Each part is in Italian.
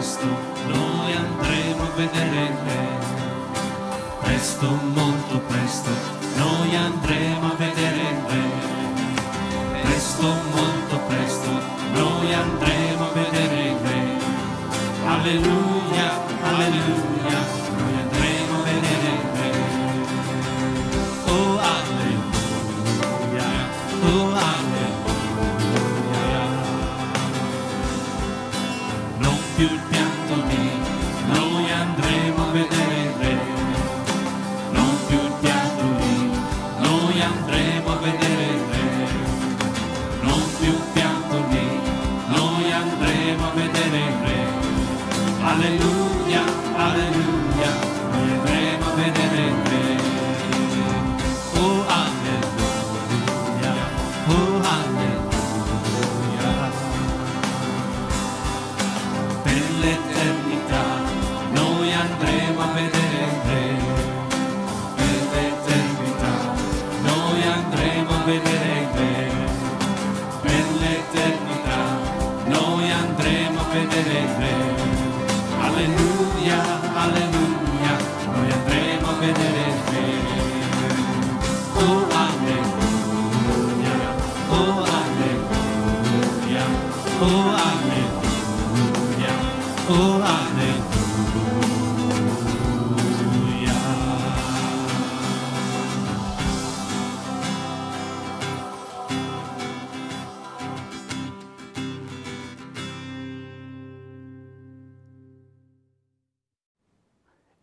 presto noi andremo a vedere te, presto, molto presto.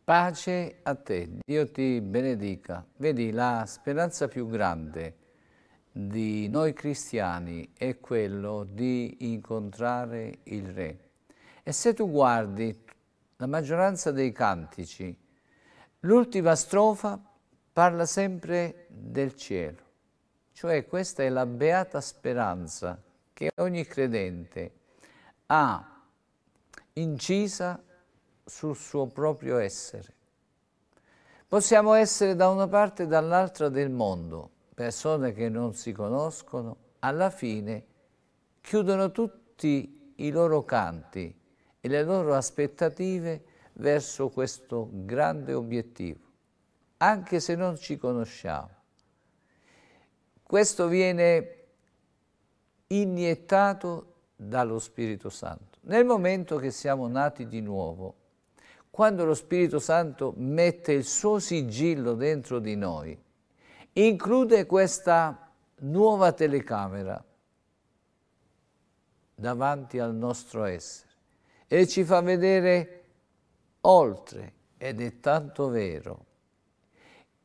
Pace a te, Dio ti benedica. Vedi, la speranza più grande di noi cristiani è quello di incontrare il Re. E se tu guardi la maggioranza dei cantici, l'ultima strofa parla sempre del cielo. Cioè questa è la beata speranza che ogni credente ha incisa sul suo proprio essere. Possiamo essere da una parte e dall'altra del mondo, persone che non si conoscono, alla fine chiudono tutti i loro canti e le loro aspettative verso questo grande obiettivo, anche se non ci conosciamo. Questo viene iniettato dallo Spirito Santo. Nel momento che siamo nati di nuovo, quando lo Spirito Santo mette il suo sigillo dentro di noi, include questa nuova telecamera davanti al nostro essere e ci fa vedere oltre, ed è tanto vero,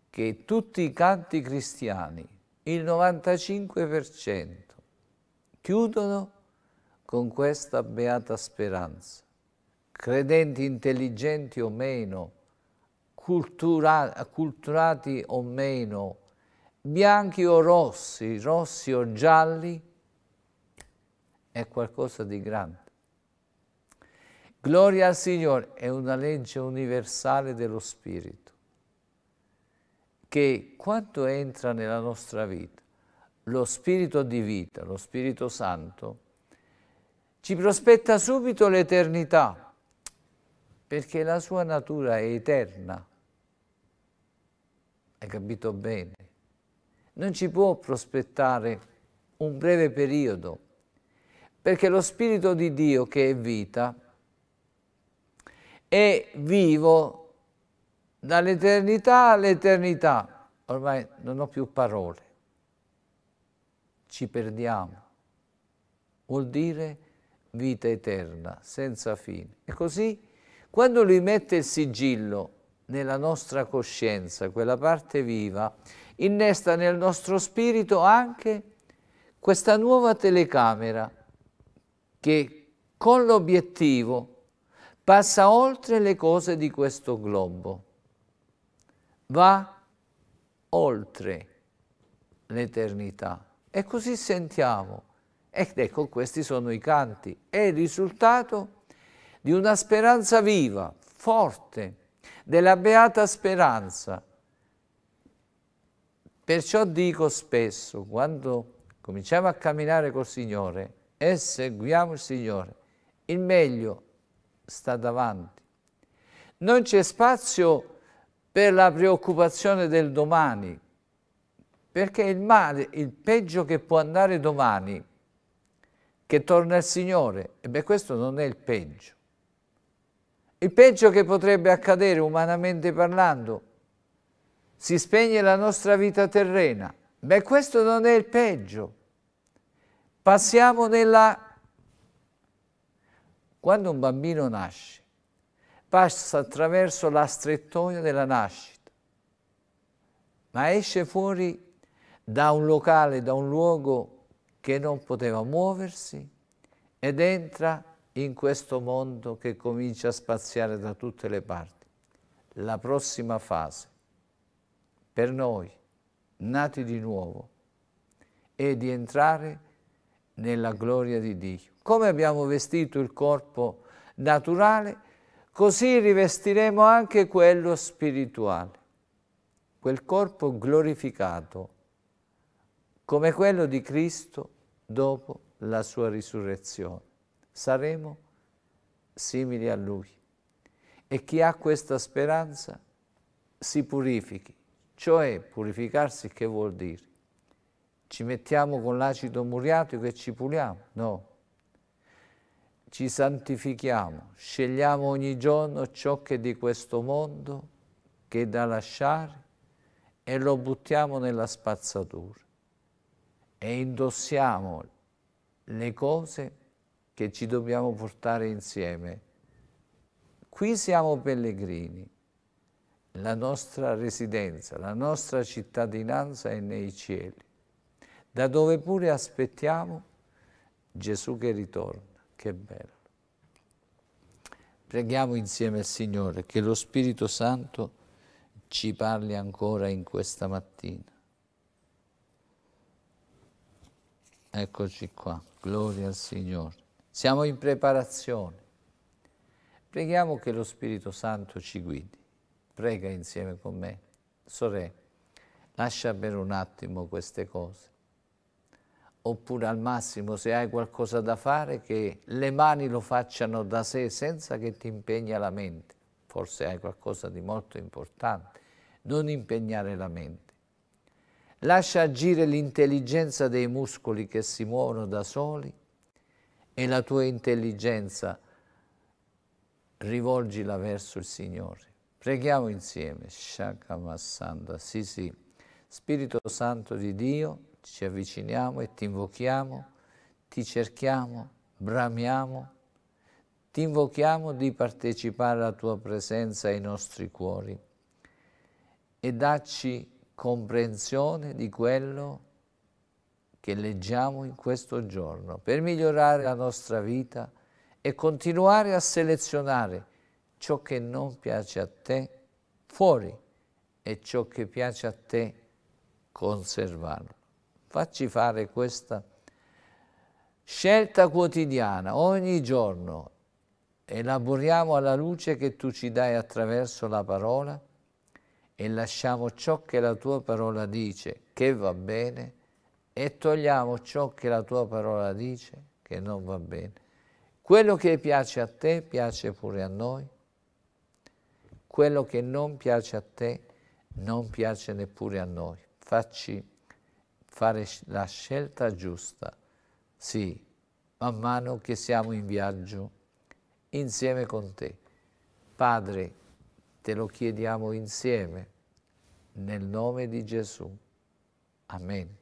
che tutti i canti cristiani, il 95%, chiudono con questa beata speranza credenti intelligenti o meno, cultura, culturati o meno, bianchi o rossi, rossi o gialli, è qualcosa di grande. Gloria al Signore è una legge universale dello Spirito che quando entra nella nostra vita, lo Spirito di vita, lo Spirito Santo, ci prospetta subito l'eternità perché la sua natura è eterna. Hai capito bene? Non ci può prospettare un breve periodo, perché lo Spirito di Dio che è vita è vivo dall'eternità all'eternità. Ormai non ho più parole. Ci perdiamo. Vuol dire vita eterna, senza fine. E così quando lui mette il sigillo nella nostra coscienza, quella parte viva, innesta nel nostro spirito anche questa nuova telecamera che con l'obiettivo passa oltre le cose di questo globo, va oltre l'eternità. E così sentiamo. Ed ecco, questi sono i canti. E il risultato di una speranza viva, forte, della beata speranza. Perciò dico spesso, quando cominciamo a camminare col Signore e seguiamo il Signore, il meglio sta davanti. Non c'è spazio per la preoccupazione del domani, perché il male, il peggio che può andare domani, che torna il Signore, e beh questo non è il peggio. Il peggio che potrebbe accadere umanamente parlando, si spegne la nostra vita terrena. Beh, questo non è il peggio. Passiamo nella... Quando un bambino nasce, passa attraverso la strettoia della nascita, ma esce fuori da un locale, da un luogo che non poteva muoversi ed entra in questo mondo che comincia a spaziare da tutte le parti. La prossima fase per noi, nati di nuovo, è di entrare nella gloria di Dio. Come abbiamo vestito il corpo naturale, così rivestiremo anche quello spirituale, quel corpo glorificato, come quello di Cristo dopo la sua risurrezione saremo simili a Lui. E chi ha questa speranza si purifichi, cioè purificarsi che vuol dire? Ci mettiamo con l'acido muriatico e ci puliamo? No. Ci santifichiamo, scegliamo ogni giorno ciò che è di questo mondo, che è da lasciare, e lo buttiamo nella spazzatura. E indossiamo le cose che ci dobbiamo portare insieme. Qui siamo pellegrini, la nostra residenza, la nostra cittadinanza è nei cieli, da dove pure aspettiamo Gesù che ritorna. Che bello. Preghiamo insieme al Signore che lo Spirito Santo ci parli ancora in questa mattina. Eccoci qua, gloria al Signore siamo in preparazione. Preghiamo che lo Spirito Santo ci guidi. Prega insieme con me. Sorella, lascia per un attimo queste cose. Oppure al massimo, se hai qualcosa da fare, che le mani lo facciano da sé senza che ti impegni la mente. Forse hai qualcosa di molto importante. Non impegnare la mente. Lascia agire l'intelligenza dei muscoli che si muovono da soli e la tua intelligenza, rivolgila verso il Signore. Preghiamo insieme. Shakamassanda. Sì, sì. Spirito Santo di Dio, ci avviciniamo e ti invochiamo, ti cerchiamo, bramiamo, ti invochiamo di partecipare alla tua presenza ai nostri cuori e dacci comprensione di quello che che leggiamo in questo giorno per migliorare la nostra vita e continuare a selezionare ciò che non piace a te fuori e ciò che piace a te conservarlo. Facci fare questa scelta quotidiana, ogni giorno, elaboriamo alla luce che tu ci dai attraverso la parola e lasciamo ciò che la tua parola dice, che va bene, e togliamo ciò che la tua parola dice che non va bene. Quello che piace a te piace pure a noi, quello che non piace a te non piace neppure a noi. Facci fare la scelta giusta, sì, man mano che siamo in viaggio insieme con te. Padre, te lo chiediamo insieme, nel nome di Gesù. Amen.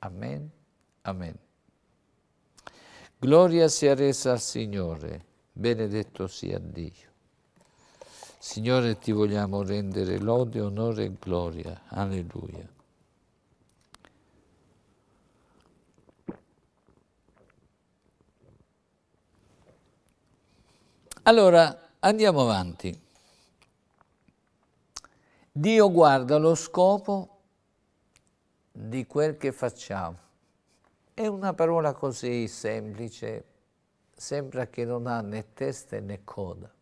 Amen. Amen. Gloria sia resa al Signore, benedetto sia Dio. Signore, ti vogliamo rendere lode, onore e gloria. Alleluia. Allora, andiamo avanti. Dio guarda lo scopo di quel che facciamo. È una parola così semplice, sembra che non ha né testa né coda.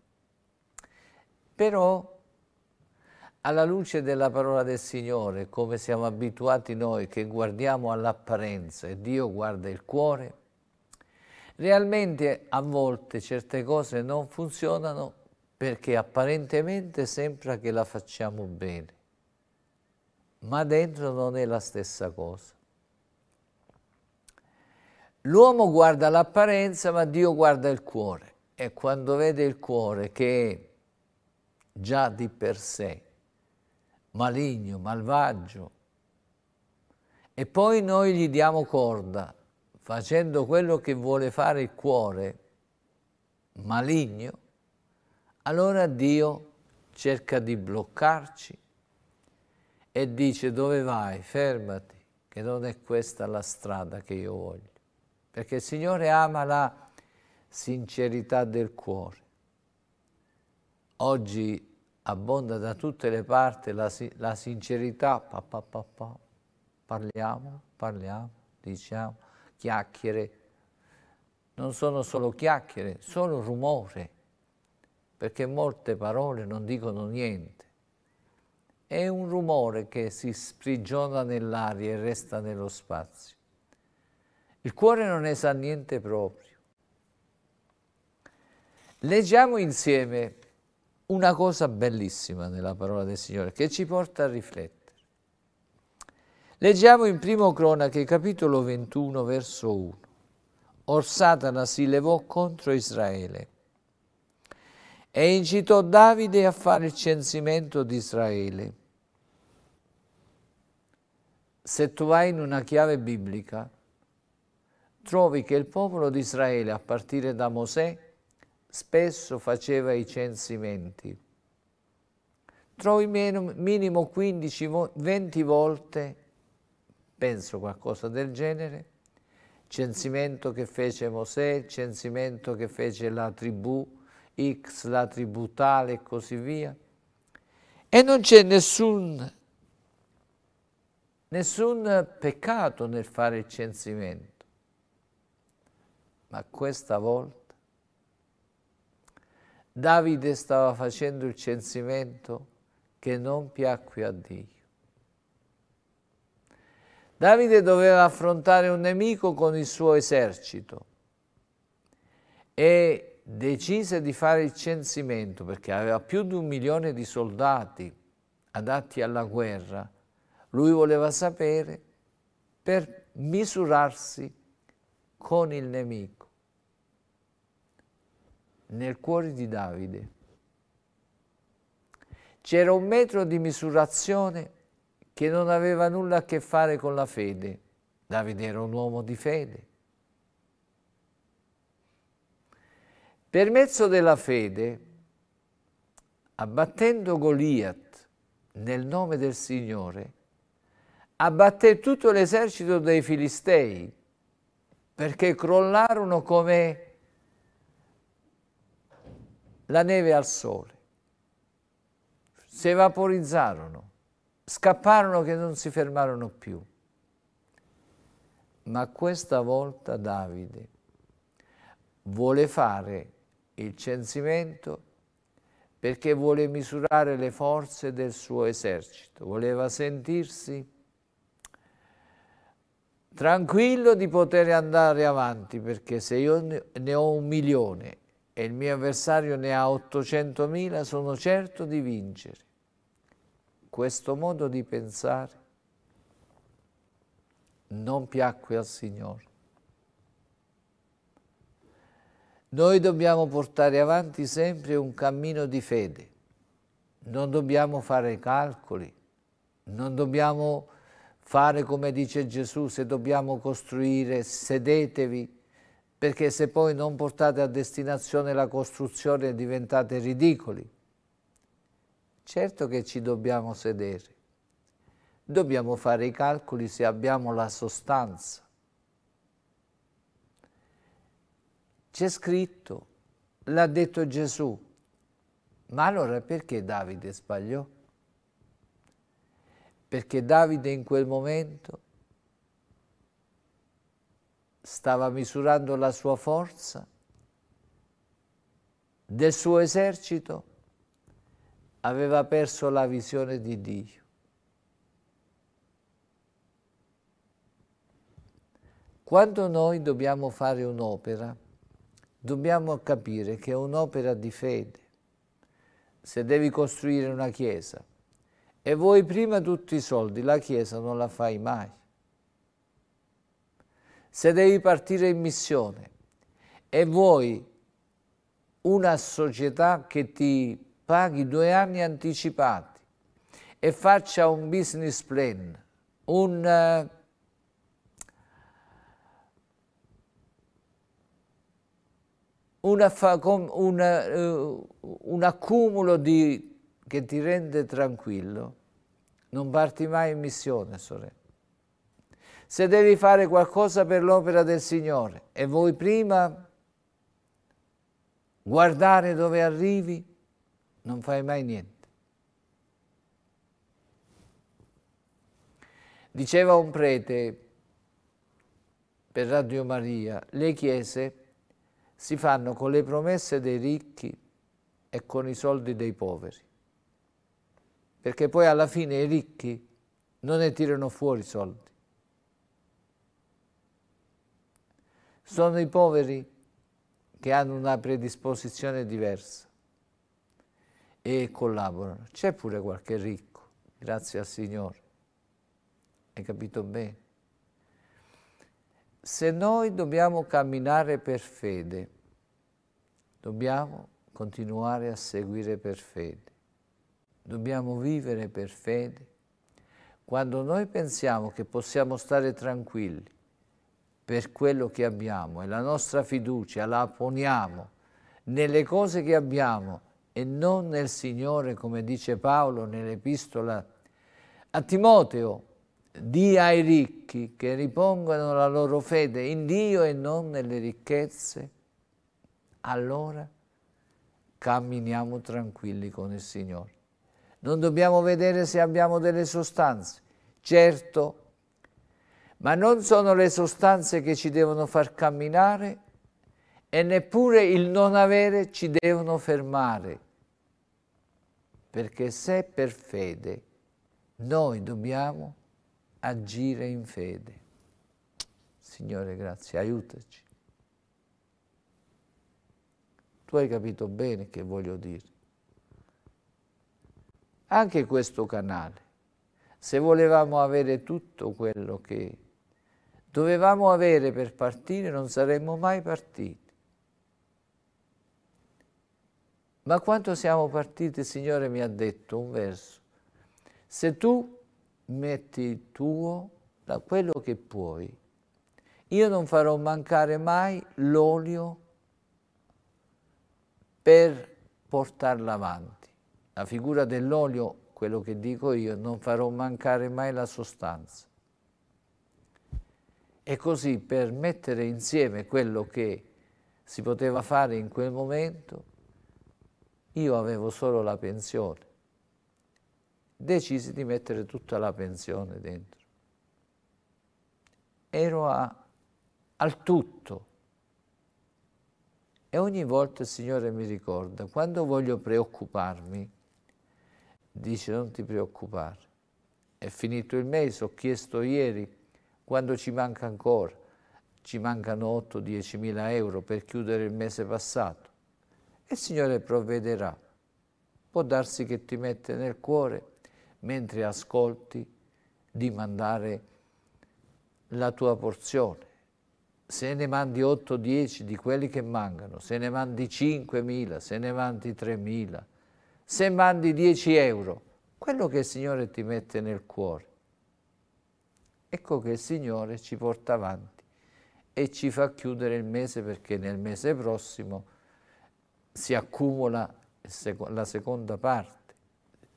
Però, alla luce della parola del Signore, come siamo abituati noi che guardiamo all'apparenza e Dio guarda il cuore, realmente a volte certe cose non funzionano perché apparentemente sembra che la facciamo bene ma dentro non è la stessa cosa. L'uomo guarda l'apparenza, ma Dio guarda il cuore. E quando vede il cuore che è già di per sé maligno, malvagio, e poi noi gli diamo corda facendo quello che vuole fare il cuore maligno, allora Dio cerca di bloccarci, e dice dove vai? Fermati, che non è questa la strada che io voglio. Perché il Signore ama la sincerità del cuore. Oggi abbonda da tutte le parti la, la sincerità, pa, pa, pa, parliamo, parliamo, diciamo, chiacchiere. Non sono solo chiacchiere, sono rumore, perché molte parole non dicono niente è un rumore che si sprigiona nell'aria e resta nello spazio. Il cuore non ne sa niente proprio. Leggiamo insieme una cosa bellissima nella parola del Signore che ci porta a riflettere. Leggiamo in primo Cronache, capitolo 21, verso 1. Or Satana si levò contro Israele e incitò Davide a fare il censimento di Israele. Se tu vai in una chiave biblica, trovi che il popolo di Israele, a partire da Mosè, spesso faceva i censimenti. Trovi meno, minimo 15-20 volte, penso qualcosa del genere, censimento che fece Mosè, censimento che fece la tribù X, la tributale e così via. E non c'è nessun, nessun peccato nel fare il censimento. Ma questa volta Davide stava facendo il censimento che non piacque a Dio. Davide doveva affrontare un nemico con il suo esercito e decise di fare il censimento perché aveva più di un milione di soldati adatti alla guerra, lui voleva sapere per misurarsi con il nemico. Nel cuore di Davide c'era un metro di misurazione che non aveva nulla a che fare con la fede. Davide era un uomo di fede Per mezzo della fede, abbattendo Goliath nel nome del Signore, abbatté tutto l'esercito dei Filistei, perché crollarono come la neve al sole, si evaporizzarono, scapparono che non si fermarono più. Ma questa volta Davide vuole fare il censimento perché vuole misurare le forze del suo esercito, voleva sentirsi tranquillo di poter andare avanti perché se io ne ho un milione e il mio avversario ne ha 800.000 sono certo di vincere. Questo modo di pensare non piacque al Signore. Noi dobbiamo portare avanti sempre un cammino di fede, non dobbiamo fare calcoli, non dobbiamo fare come dice Gesù, se dobbiamo costruire sedetevi, perché se poi non portate a destinazione la costruzione diventate ridicoli. Certo che ci dobbiamo sedere, dobbiamo fare i calcoli se abbiamo la sostanza, C'è scritto, l'ha detto Gesù. Ma allora perché Davide sbagliò? Perché Davide in quel momento stava misurando la sua forza del suo esercito, aveva perso la visione di Dio. Quando noi dobbiamo fare un'opera, dobbiamo capire che è un'opera di fede. Se devi costruire una chiesa e vuoi prima tutti i soldi, la chiesa non la fai mai. Se devi partire in missione e vuoi una società che ti paghi due anni anticipati e faccia un business plan, un eh, una fa, una, uh, un accumulo di, che ti rende tranquillo. Non parti mai in missione, sorella. Se devi fare qualcosa per l'opera del Signore e vuoi prima guardare dove arrivi, non fai mai niente. Diceva un prete per Radio Maria, le chiese si fanno con le promesse dei ricchi e con i soldi dei poveri. Perché poi alla fine i ricchi non ne tirano fuori i soldi. Sono i poveri che hanno una predisposizione diversa e collaborano. C'è pure qualche ricco, grazie al Signore. Hai capito bene? se noi dobbiamo camminare per fede, dobbiamo continuare a seguire per fede, dobbiamo vivere per fede. Quando noi pensiamo che possiamo stare tranquilli per quello che abbiamo e la nostra fiducia la poniamo nelle cose che abbiamo e non nel Signore, come dice Paolo nell'epistola a Timoteo, Dia ai ricchi che ripongano la loro fede in Dio e non nelle ricchezze, allora camminiamo tranquilli con il Signore. Non dobbiamo vedere se abbiamo delle sostanze. Certo, ma non sono le sostanze che ci devono far camminare e neppure il non avere ci devono fermare. Perché se per fede noi dobbiamo camminare, agire in fede. Signore, grazie, aiutaci. Tu hai capito bene che voglio dire. Anche questo canale, se volevamo avere tutto quello che dovevamo avere per partire, non saremmo mai partiti. Ma quando siamo partiti, il Signore mi ha detto un verso, se tu metti il tuo, da quello che puoi. Io non farò mancare mai l'olio per portarla avanti. La figura dell'olio, quello che dico io, non farò mancare mai la sostanza. E così per mettere insieme quello che si poteva fare in quel momento, io avevo solo la pensione decisi di mettere tutta la pensione dentro. Ero a, al tutto. E ogni volta il Signore mi ricorda, quando voglio preoccuparmi, dice non ti preoccupare. È finito il mese, ho chiesto ieri, quando ci manca ancora? Ci mancano 8-10 mila euro per chiudere il mese passato. E il Signore provvederà. Può darsi che ti mette nel cuore mentre ascolti, di mandare la tua porzione. Se ne mandi 8-10 di quelli che mancano, se ne mandi 5.000, se ne mandi 3.000, se mandi 10 euro, quello che il Signore ti mette nel cuore. Ecco che il Signore ci porta avanti e ci fa chiudere il mese perché nel mese prossimo si accumula la seconda parte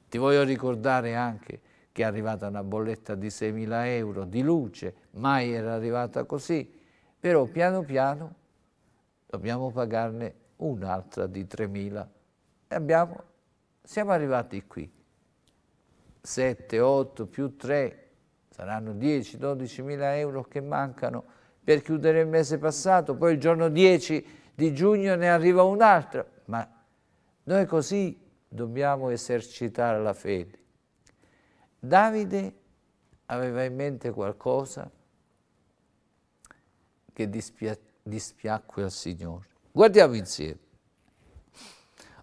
ti voglio ricordare anche che è arrivata una bolletta di 6.000 euro di luce, mai era arrivata così, però piano piano dobbiamo pagarne un'altra di 3.000 e abbiamo, siamo arrivati qui. 7, 8 più 3 saranno 10, 12 mila euro che mancano per chiudere il mese passato, poi il giorno 10 di giugno ne arriva un'altra, ma noi così dobbiamo esercitare la fede. Davide aveva in mente qualcosa che dispia dispiacque al Signore. Guardiamo insieme.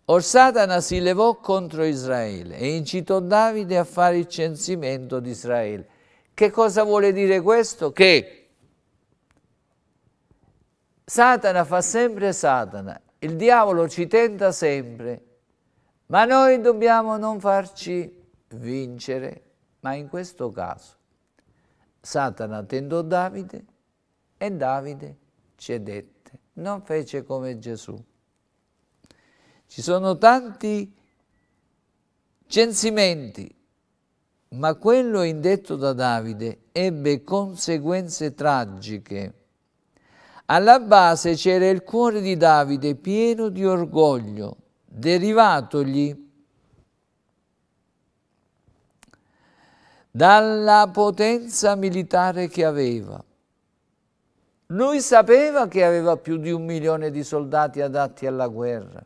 Or Satana si levò contro Israele e incitò Davide a fare il censimento di Israele. Che cosa vuole dire questo? Che Satana fa sempre Satana, il diavolo ci tenta sempre ma noi dobbiamo non farci vincere, ma in questo caso Satana tentò Davide e Davide cedette, non fece come Gesù. Ci sono tanti censimenti, ma quello indetto da Davide ebbe conseguenze tragiche. Alla base c'era il cuore di Davide pieno di orgoglio, derivatogli dalla potenza militare che aveva. Lui sapeva che aveva più di un milione di soldati adatti alla guerra.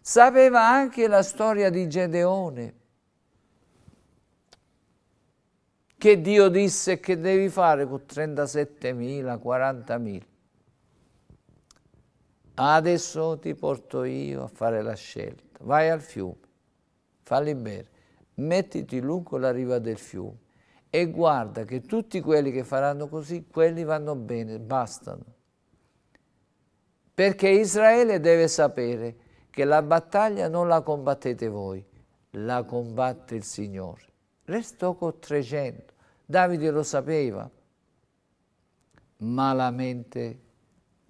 Sapeva anche la storia di Gedeone, che Dio disse che devi fare con 37.000, 40.000 adesso ti porto io a fare la scelta, vai al fiume, falli bere, mettiti lungo la riva del fiume e guarda che tutti quelli che faranno così, quelli vanno bene, bastano. Perché Israele deve sapere che la battaglia non la combattete voi, la combatte il Signore. Restò con 300, Davide lo sapeva, malamente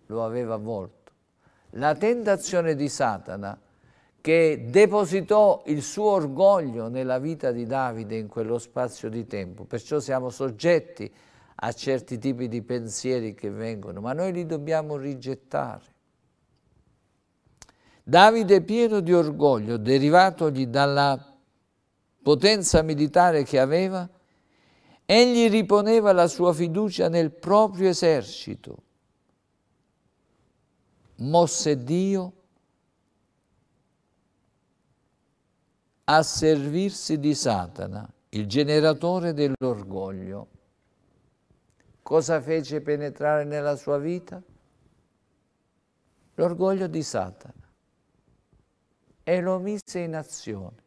lo aveva avvolto la tentazione di Satana che depositò il suo orgoglio nella vita di Davide in quello spazio di tempo. Perciò siamo soggetti a certi tipi di pensieri che vengono, ma noi li dobbiamo rigettare. Davide pieno di orgoglio, derivatogli dalla potenza militare che aveva, egli riponeva la sua fiducia nel proprio esercito, mosse Dio a servirsi di Satana, il generatore dell'orgoglio. Cosa fece penetrare nella sua vita? L'orgoglio di Satana e lo mise in azione.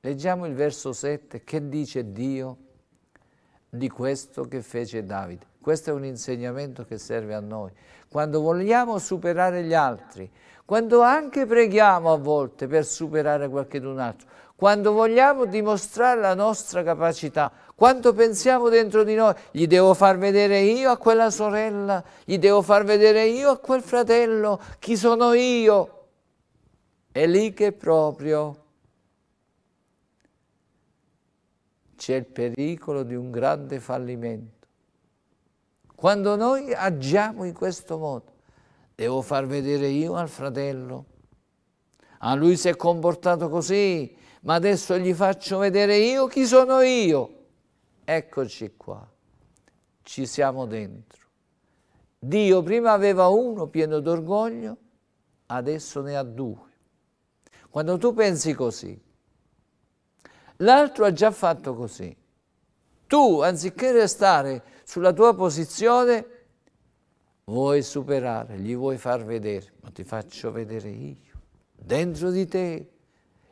Leggiamo il verso 7 che dice Dio di questo che fece Davide. Questo è un insegnamento che serve a noi. Quando vogliamo superare gli altri, quando anche preghiamo a volte per superare qualcun altro, quando vogliamo dimostrare la nostra capacità, quando pensiamo dentro di noi, gli devo far vedere io a quella sorella, gli devo far vedere io a quel fratello, chi sono io. È lì che proprio c'è il pericolo di un grande fallimento quando noi agiamo in questo modo. Devo far vedere io al fratello. A ah, lui si è comportato così, ma adesso gli faccio vedere io chi sono io. Eccoci qua, ci siamo dentro. Dio prima aveva uno pieno d'orgoglio, adesso ne ha due. Quando tu pensi così, l'altro ha già fatto così. Tu, anziché restare sulla tua posizione, vuoi superare, gli vuoi far vedere, ma ti faccio vedere io, dentro di te.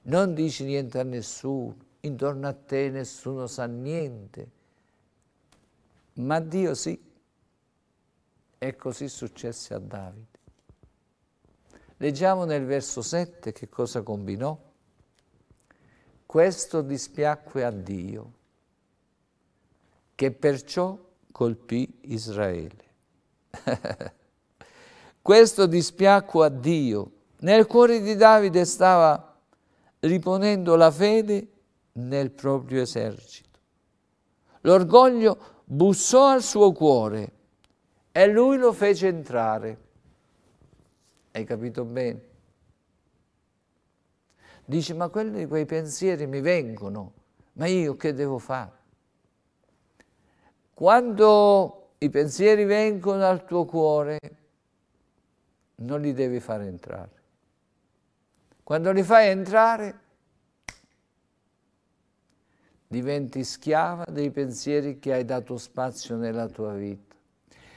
Non dici niente a nessuno, intorno a te nessuno sa niente, ma Dio sì. E così successe a Davide. Leggiamo nel verso 7 che cosa combinò. Questo dispiacque a Dio, che perciò colpì Israele. Questo dispiacque a Dio. Nel cuore di Davide stava riponendo la fede nel proprio esercito. L'orgoglio bussò al suo cuore e lui lo fece entrare. Hai capito bene? Dice, ma quelli, quei pensieri mi vengono, ma io che devo fare? Quando i pensieri vengono al tuo cuore, non li devi far entrare. Quando li fai entrare, diventi schiava dei pensieri che hai dato spazio nella tua vita.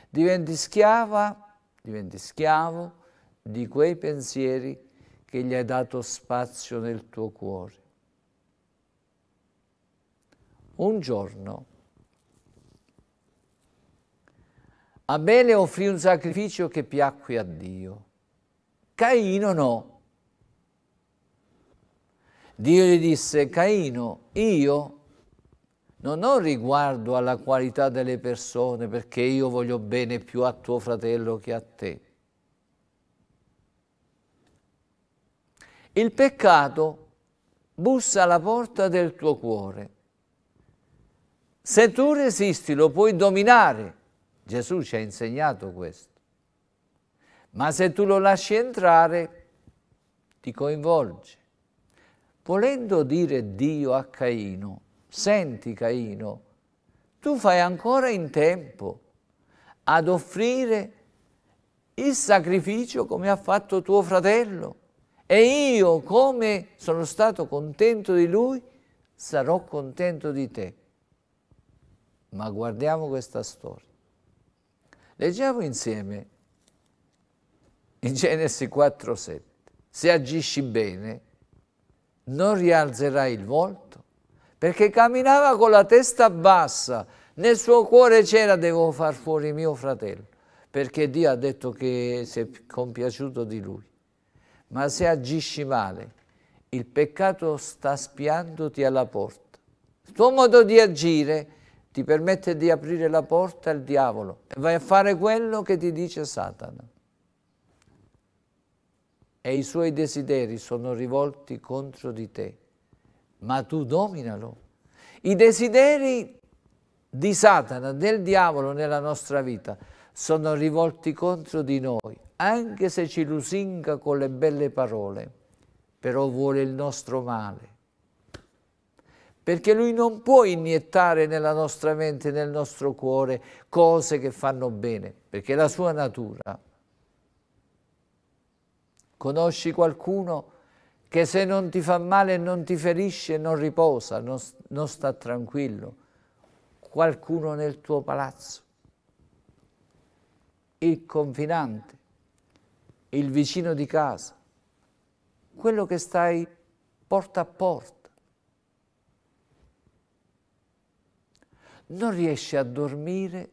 Diventi schiava, diventi schiavo di quei pensieri che gli hai dato spazio nel tuo cuore. Un giorno Abele offrì un sacrificio che piacque a Dio. Caino no. Dio gli disse, Caino, io non ho riguardo alla qualità delle persone perché io voglio bene più a tuo fratello che a te. Il peccato bussa alla porta del tuo cuore. Se tu resisti lo puoi dominare, Gesù ci ha insegnato questo. Ma se tu lo lasci entrare, ti coinvolge. Volendo dire Dio a Caino, senti Caino, tu fai ancora in tempo ad offrire il sacrificio come ha fatto tuo fratello e io come sono stato contento di lui sarò contento di te. Ma guardiamo questa storia. Leggiamo insieme in Genesi 4,7. Se agisci bene, non rialzerai il volto, perché camminava con la testa bassa, nel suo cuore c'era devo far fuori mio fratello, perché Dio ha detto che si è compiaciuto di lui. Ma se agisci male, il peccato sta spiandoti alla porta. Il tuo modo di agire è ti permette di aprire la porta al diavolo e vai a fare quello che ti dice Satana. E i suoi desideri sono rivolti contro di te, ma tu dominalo. I desideri di Satana, del diavolo nella nostra vita, sono rivolti contro di noi, anche se ci lusinga con le belle parole, però vuole il nostro male perché lui non può iniettare nella nostra mente, nel nostro cuore, cose che fanno bene, perché la sua natura. Conosci qualcuno che se non ti fa male, non ti ferisce, non riposa, non, non sta tranquillo. Qualcuno nel tuo palazzo, il confinante, il vicino di casa, quello che stai porta a porta non riesce a dormire,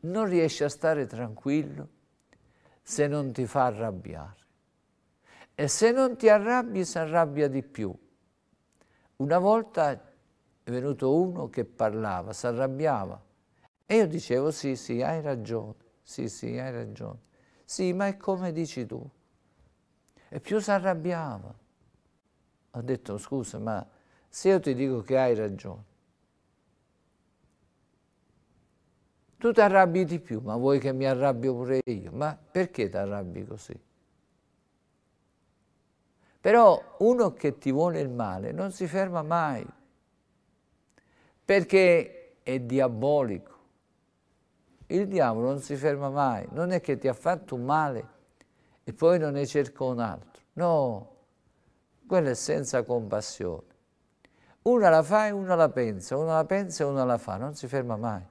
non riesce a stare tranquillo se non ti fa arrabbiare. E se non ti arrabbi, si arrabbia di più. Una volta è venuto uno che parlava, si arrabbiava, e io dicevo sì, sì, hai ragione, sì, sì, hai ragione. Sì, ma è come dici tu. E più si arrabbiava. Ho detto scusa, ma se io ti dico che hai ragione, tu ti arrabbi di più, ma vuoi che mi arrabbio pure io? Ma perché ti arrabbi così? Però uno che ti vuole il male non si ferma mai, perché è diabolico. Il diavolo non si ferma mai, non è che ti ha fatto un male e poi non ne cerca un altro. No, quello è senza compassione. Una la fa e una la pensa, una la pensa e una la fa, non si ferma mai.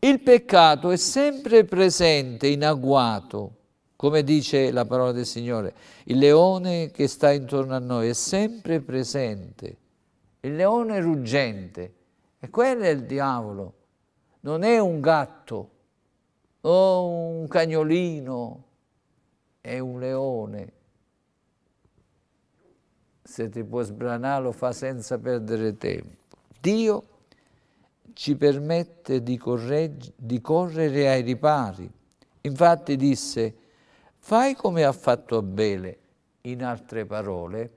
Il peccato è sempre presente in agguato, come dice la parola del Signore. Il leone che sta intorno a noi è sempre presente. Il leone ruggente. E quello è il diavolo. Non è un gatto o un cagnolino, è un leone. Se ti può sbranare lo fa senza perdere tempo. Dio è ci permette di, di correre ai ripari. Infatti disse, fai come ha fatto Abele, in altre parole,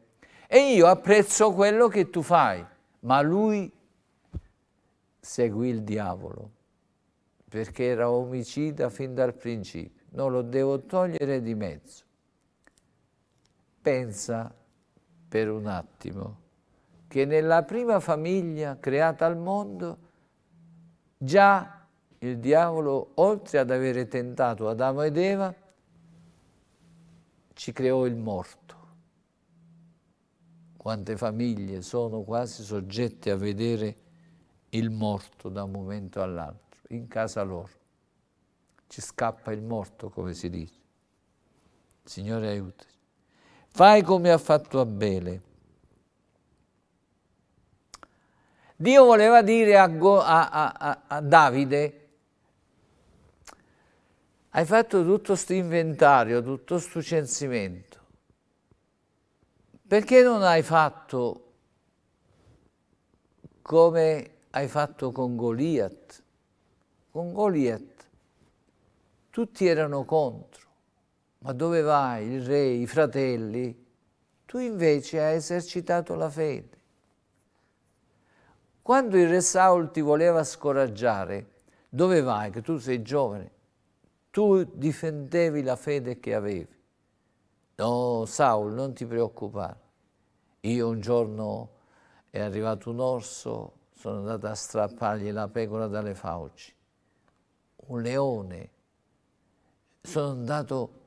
e io apprezzo quello che tu fai, ma lui seguì il diavolo, perché era omicida fin dal principio, non lo devo togliere di mezzo. Pensa per un attimo che nella prima famiglia creata al mondo Già il diavolo, oltre ad avere tentato Adamo ed Eva, ci creò il morto. Quante famiglie sono quasi soggette a vedere il morto da un momento all'altro, in casa loro. Ci scappa il morto, come si dice. Signore aiutaci. Fai come ha fatto Abele Dio voleva dire a, a, a, a Davide, hai fatto tutto questo inventario, tutto questo censimento, perché non hai fatto come hai fatto con Goliath? Con Goliath tutti erano contro, ma dove vai il re, i fratelli? Tu invece hai esercitato la fede. Quando il re Saul ti voleva scoraggiare, dove vai? Che tu sei giovane. Tu difendevi la fede che avevi. No, Saul, non ti preoccupare. Io un giorno è arrivato un orso, sono andato a strappargli la pecora dalle fauci. Un leone. Sono andato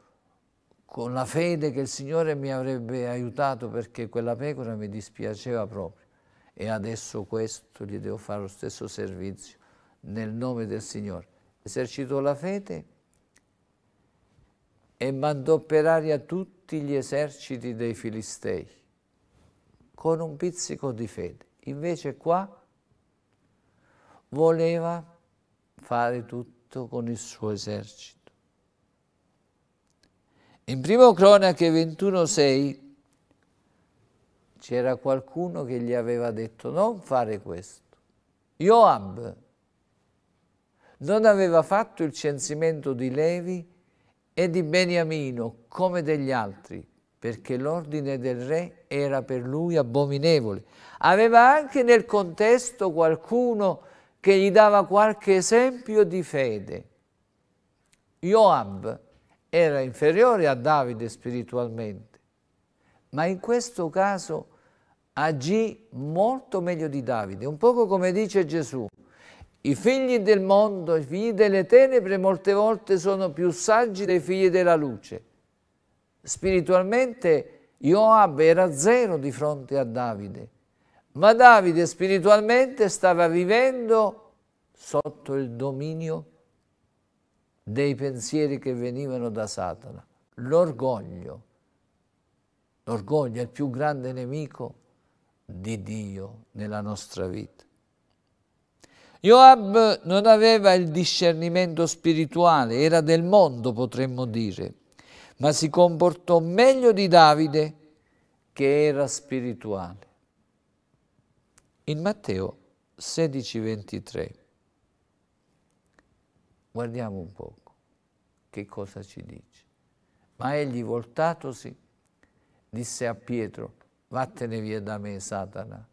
con la fede che il Signore mi avrebbe aiutato perché quella pecora mi dispiaceva proprio e adesso questo gli devo fare lo stesso servizio nel nome del Signore. Esercitò la fede e mandò per aria tutti gli eserciti dei Filistei con un pizzico di fede. Invece qua voleva fare tutto con il suo esercito. In primo Cronache 21,6 c'era qualcuno che gli aveva detto non fare questo. Joab non aveva fatto il censimento di Levi e di Beniamino come degli altri, perché l'ordine del re era per lui abominevole. Aveva anche nel contesto qualcuno che gli dava qualche esempio di fede. Joab era inferiore a Davide spiritualmente, ma in questo caso agì molto meglio di Davide, un poco come dice Gesù. I figli del mondo, i figli delle tenebre molte volte sono più saggi dei figli della luce. Spiritualmente Joab era zero di fronte a Davide, ma Davide spiritualmente stava vivendo sotto il dominio dei pensieri che venivano da Satana. L'orgoglio, l'orgoglio è il più grande nemico di Dio nella nostra vita. Joab non aveva il discernimento spirituale, era del mondo potremmo dire, ma si comportò meglio di Davide che era spirituale. In Matteo 16:23 guardiamo un poco che cosa ci dice. Ma egli voltatosi disse a Pietro, Vattene via da me, Satana.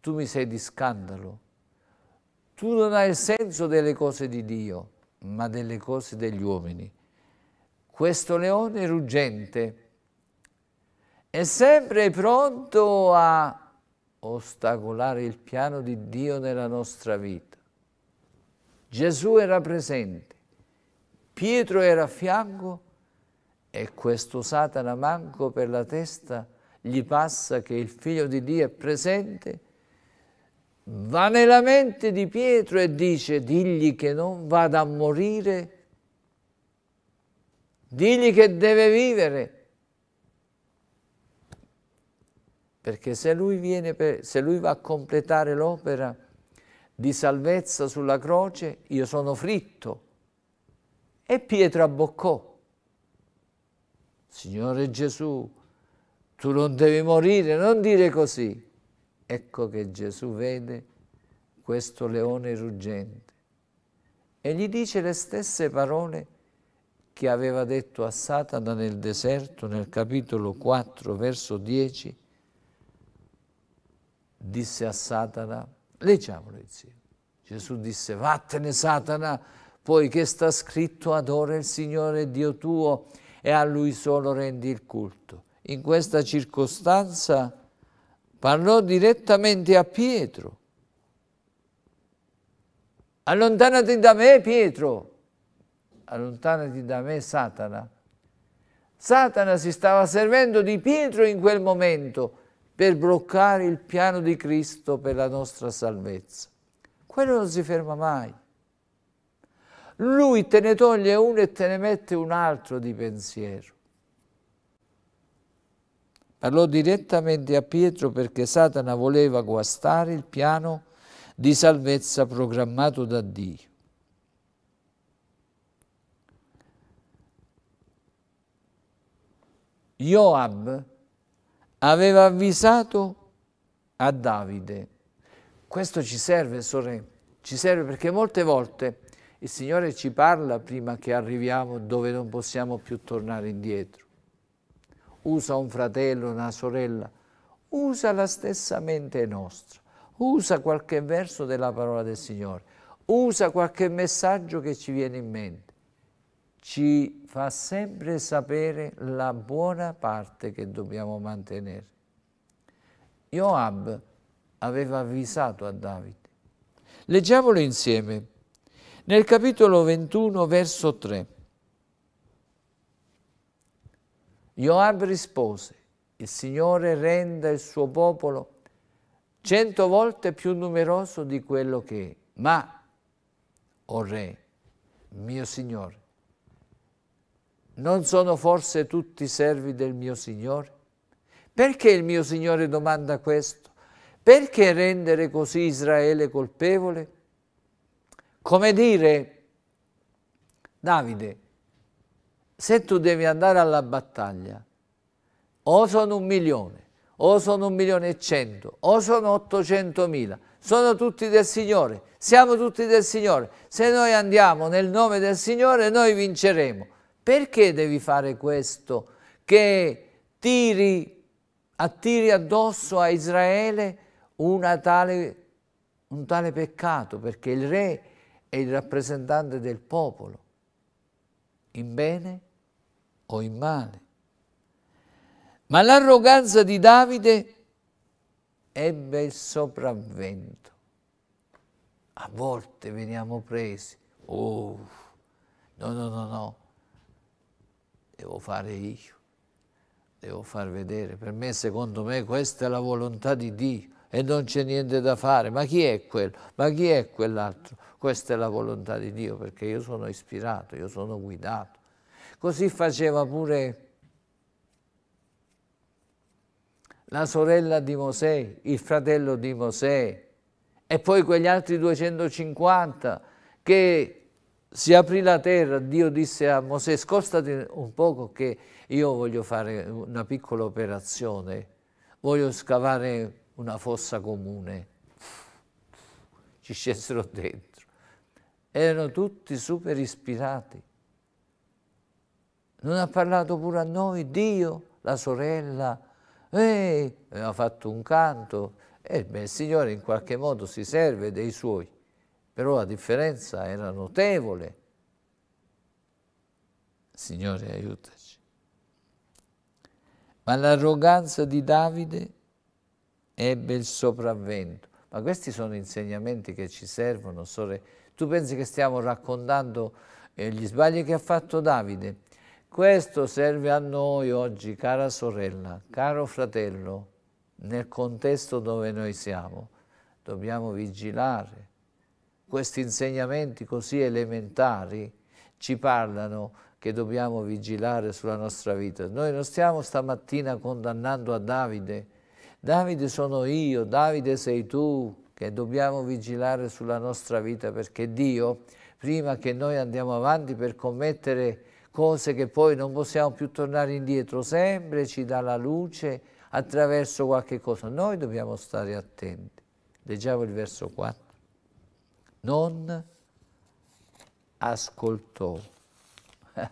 Tu mi sei di scandalo. Tu non hai il senso delle cose di Dio, ma delle cose degli uomini. Questo leone ruggente è sempre pronto a ostacolare il piano di Dio nella nostra vita. Gesù era presente, Pietro era a fianco e questo Satana manco per la testa gli passa che il figlio di Dio è presente, va nella mente di Pietro e dice digli che non vada a morire, digli che deve vivere. Perché se lui, per, se lui va a completare l'opera di salvezza sulla croce, io sono fritto. E Pietro abboccò. Signore Gesù, tu non devi morire, non dire così. Ecco che Gesù vede questo leone ruggente e gli dice le stesse parole che aveva detto a Satana nel deserto, nel capitolo 4, verso 10, disse a Satana, leggiamolo insieme. Gesù disse, vattene Satana, poiché sta scritto adora il Signore Dio tuo e a Lui solo rendi il culto in questa circostanza parlò direttamente a Pietro. Allontanati da me, Pietro. Allontanati da me, Satana. Satana si stava servendo di Pietro in quel momento per bloccare il piano di Cristo per la nostra salvezza. Quello non si ferma mai. Lui te ne toglie uno e te ne mette un altro di pensiero. Parlò direttamente a Pietro perché Satana voleva guastare il piano di salvezza programmato da Dio. Joab aveva avvisato a Davide. Questo ci serve, sorelle, ci serve perché molte volte il Signore ci parla prima che arriviamo dove non possiamo più tornare indietro usa un fratello, una sorella, usa la stessa mente nostra, usa qualche verso della parola del Signore, usa qualche messaggio che ci viene in mente. Ci fa sempre sapere la buona parte che dobbiamo mantenere. Joab aveva avvisato a Davide. Leggiamolo insieme. Nel capitolo 21, verso 3. Joab rispose, il Signore renda il suo popolo cento volte più numeroso di quello che è. Ma, o oh Re, mio Signore, non sono forse tutti servi del mio Signore? Perché il mio Signore domanda questo? Perché rendere così Israele colpevole? Come dire, Davide, se tu devi andare alla battaglia, o sono un milione, o sono un milione e cento, o sono ottocentomila, sono tutti del Signore, siamo tutti del Signore. Se noi andiamo nel nome del Signore, noi vinceremo. Perché devi fare questo? Che tiri, attiri addosso a Israele tale, un tale peccato, perché il re è il rappresentante del popolo, in bene o in male. Ma l'arroganza di Davide ebbe il sopravvento. A volte veniamo presi, oh, no, no, no, no, devo fare io, devo far vedere. Per me, secondo me, questa è la volontà di Dio e non c'è niente da fare. Ma chi è quello? Ma chi è quell'altro? Questa è la volontà di Dio perché io sono ispirato, io sono guidato. Così faceva pure la sorella di Mosè, il fratello di Mosè, e poi quegli altri 250 che si aprì la terra, Dio disse a Mosè scostati un poco che io voglio fare una piccola operazione, voglio scavare una fossa comune. Ci scesero dentro. Erano tutti super ispirati non ha parlato pure a noi Dio, la sorella, ehi, aveva fatto un canto. E eh, beh, il Signore in qualche modo si serve dei suoi, però la differenza era notevole. Signore, aiutaci. Ma l'arroganza di Davide ebbe il sopravvento. Ma questi sono insegnamenti che ci servono, sore. Tu pensi che stiamo raccontando eh, gli sbagli che ha fatto Davide? Questo serve a noi oggi, cara sorella, caro fratello, nel contesto dove noi siamo. Dobbiamo vigilare. Questi insegnamenti così elementari ci parlano che dobbiamo vigilare sulla nostra vita. Noi non stiamo stamattina condannando a Davide. Davide sono io, Davide sei tu, che dobbiamo vigilare sulla nostra vita perché Dio, prima che noi andiamo avanti per commettere cose che poi non possiamo più tornare indietro, sempre ci dà la luce attraverso qualche cosa. Noi dobbiamo stare attenti. Leggiamo il verso 4. Non ascoltò.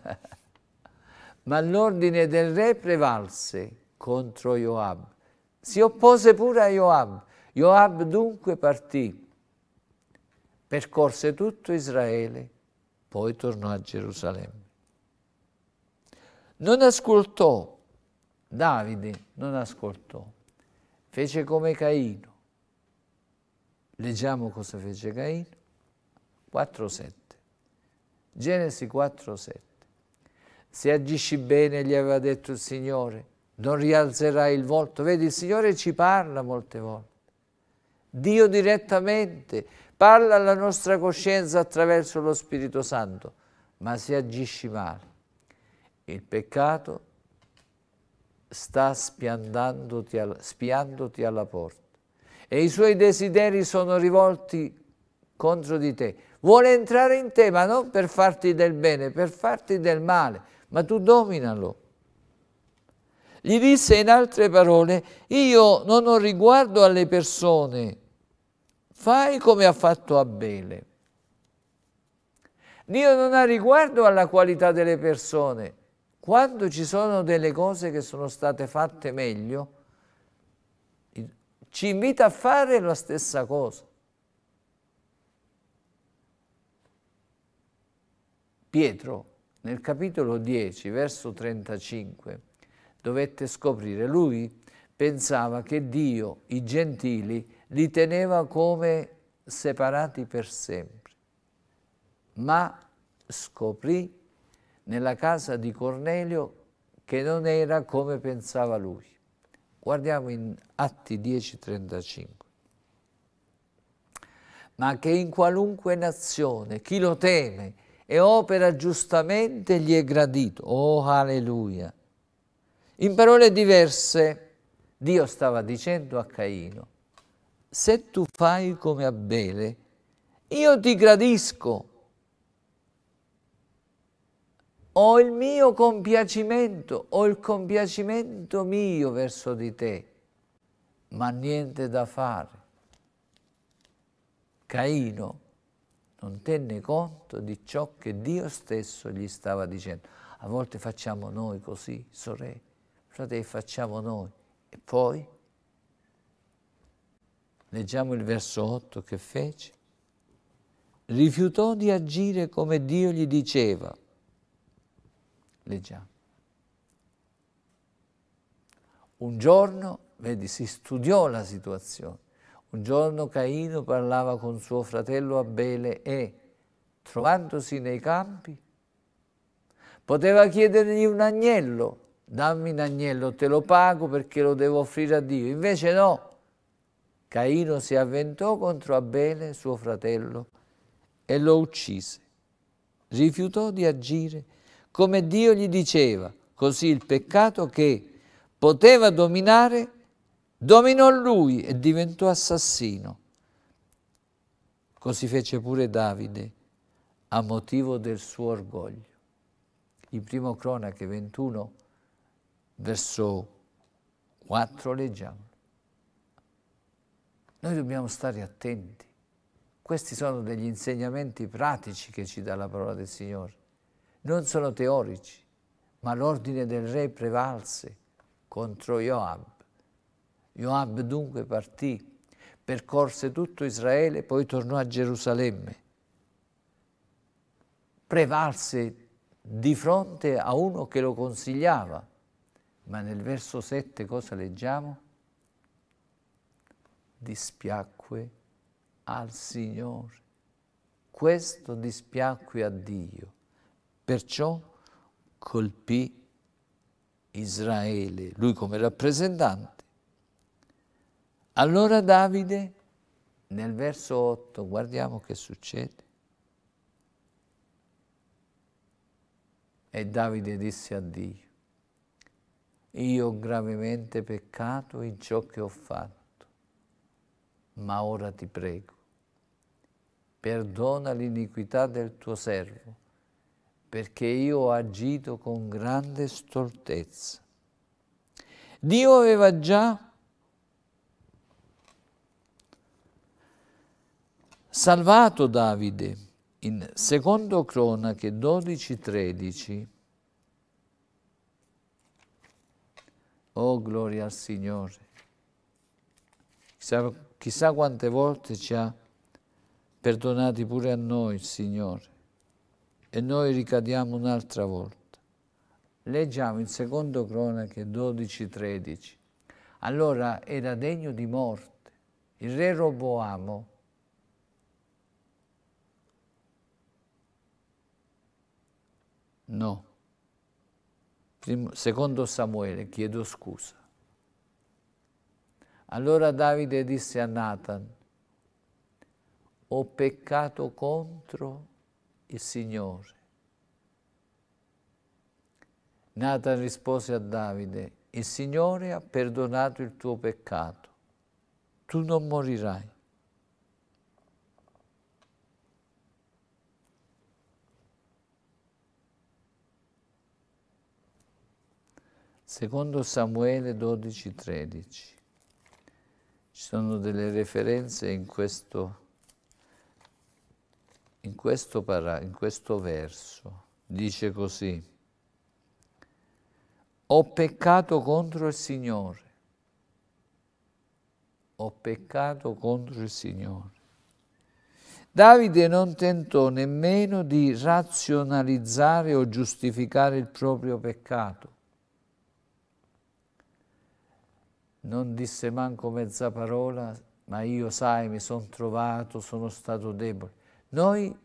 Ma l'ordine del re prevalse contro Joab. Si oppose pure a Joab. Joab dunque partì, percorse tutto Israele, poi tornò a Gerusalemme. Non ascoltò, Davide non ascoltò, fece come Caino. Leggiamo cosa fece Caino. 4.7. Genesi 4.7. Se agisci bene, gli aveva detto il Signore, non rialzerai il volto. Vedi, il Signore ci parla molte volte. Dio direttamente parla alla nostra coscienza attraverso lo Spirito Santo, ma se agisci male, il peccato sta spiandandoti, al, spiandoti alla porta e i suoi desideri sono rivolti contro di te. Vuole entrare in te, ma non per farti del bene, per farti del male, ma tu dominalo. Gli disse in altre parole, io non ho riguardo alle persone, fai come ha fatto Abele. Dio non ha riguardo alla qualità delle persone, quando ci sono delle cose che sono state fatte meglio, ci invita a fare la stessa cosa. Pietro, nel capitolo 10, verso 35, dovette scoprire, lui pensava che Dio, i gentili, li teneva come separati per sempre, ma scoprì nella casa di Cornelio che non era come pensava lui. Guardiamo in Atti 10:35. Ma che in qualunque nazione chi lo teme e opera giustamente gli è gradito. Oh, alleluia! In parole diverse, Dio stava dicendo a Caino, se tu fai come Abele, io ti gradisco ho il mio compiacimento, ho il compiacimento mio verso di te, ma niente da fare. Caino non tenne conto di ciò che Dio stesso gli stava dicendo. A volte facciamo noi così, sorelle, fratelli, facciamo noi. E poi leggiamo il verso 8 che fece. Rifiutò di agire come Dio gli diceva Leggiamo. Un giorno, vedi, si studiò la situazione. Un giorno Caino parlava con suo fratello Abele e, trovandosi nei campi, poteva chiedergli un agnello. Dammi un agnello, te lo pago perché lo devo offrire a Dio. Invece no. Caino si avventò contro Abele, suo fratello, e lo uccise. Rifiutò di agire come Dio gli diceva. Così il peccato che poteva dominare, dominò lui e diventò assassino. Così fece pure Davide a motivo del suo orgoglio. In primo cronache 21, verso 4 leggiamo. Noi dobbiamo stare attenti. Questi sono degli insegnamenti pratici che ci dà la parola del Signore non sono teorici, ma l'ordine del re prevalse contro Joab. Joab dunque partì, percorse tutto Israele, poi tornò a Gerusalemme. Prevalse di fronte a uno che lo consigliava, ma nel verso 7 cosa leggiamo? Dispiacque al Signore. Questo dispiacque a Dio Perciò colpì Israele, lui come rappresentante. Allora Davide, nel verso 8, guardiamo che succede. E Davide disse a Dio, io ho gravemente peccato in ciò che ho fatto, ma ora ti prego, perdona l'iniquità del tuo servo perché io ho agito con grande stoltezza. Dio aveva già salvato Davide in secondo cronache 12-13. Oh, gloria al Signore. Chissà, chissà quante volte ci ha perdonati pure a noi il Signore e noi ricadiamo un'altra volta. Leggiamo in secondo cronache 12-13. Allora era degno di morte. Il re Roboamo No. Primo, secondo Samuele, chiedo scusa. Allora Davide disse a Nathan, ho peccato contro il Signore. Nathan rispose a Davide, il Signore ha perdonato il tuo peccato, tu non morirai. Secondo Samuele 12:13. Ci sono delle referenze in questo in questo, para, in questo verso dice così, ho peccato contro il Signore, ho peccato contro il Signore. Davide non tentò nemmeno di razionalizzare o giustificare il proprio peccato. Non disse manco mezza parola, ma io sai mi sono trovato, sono stato debole. Noi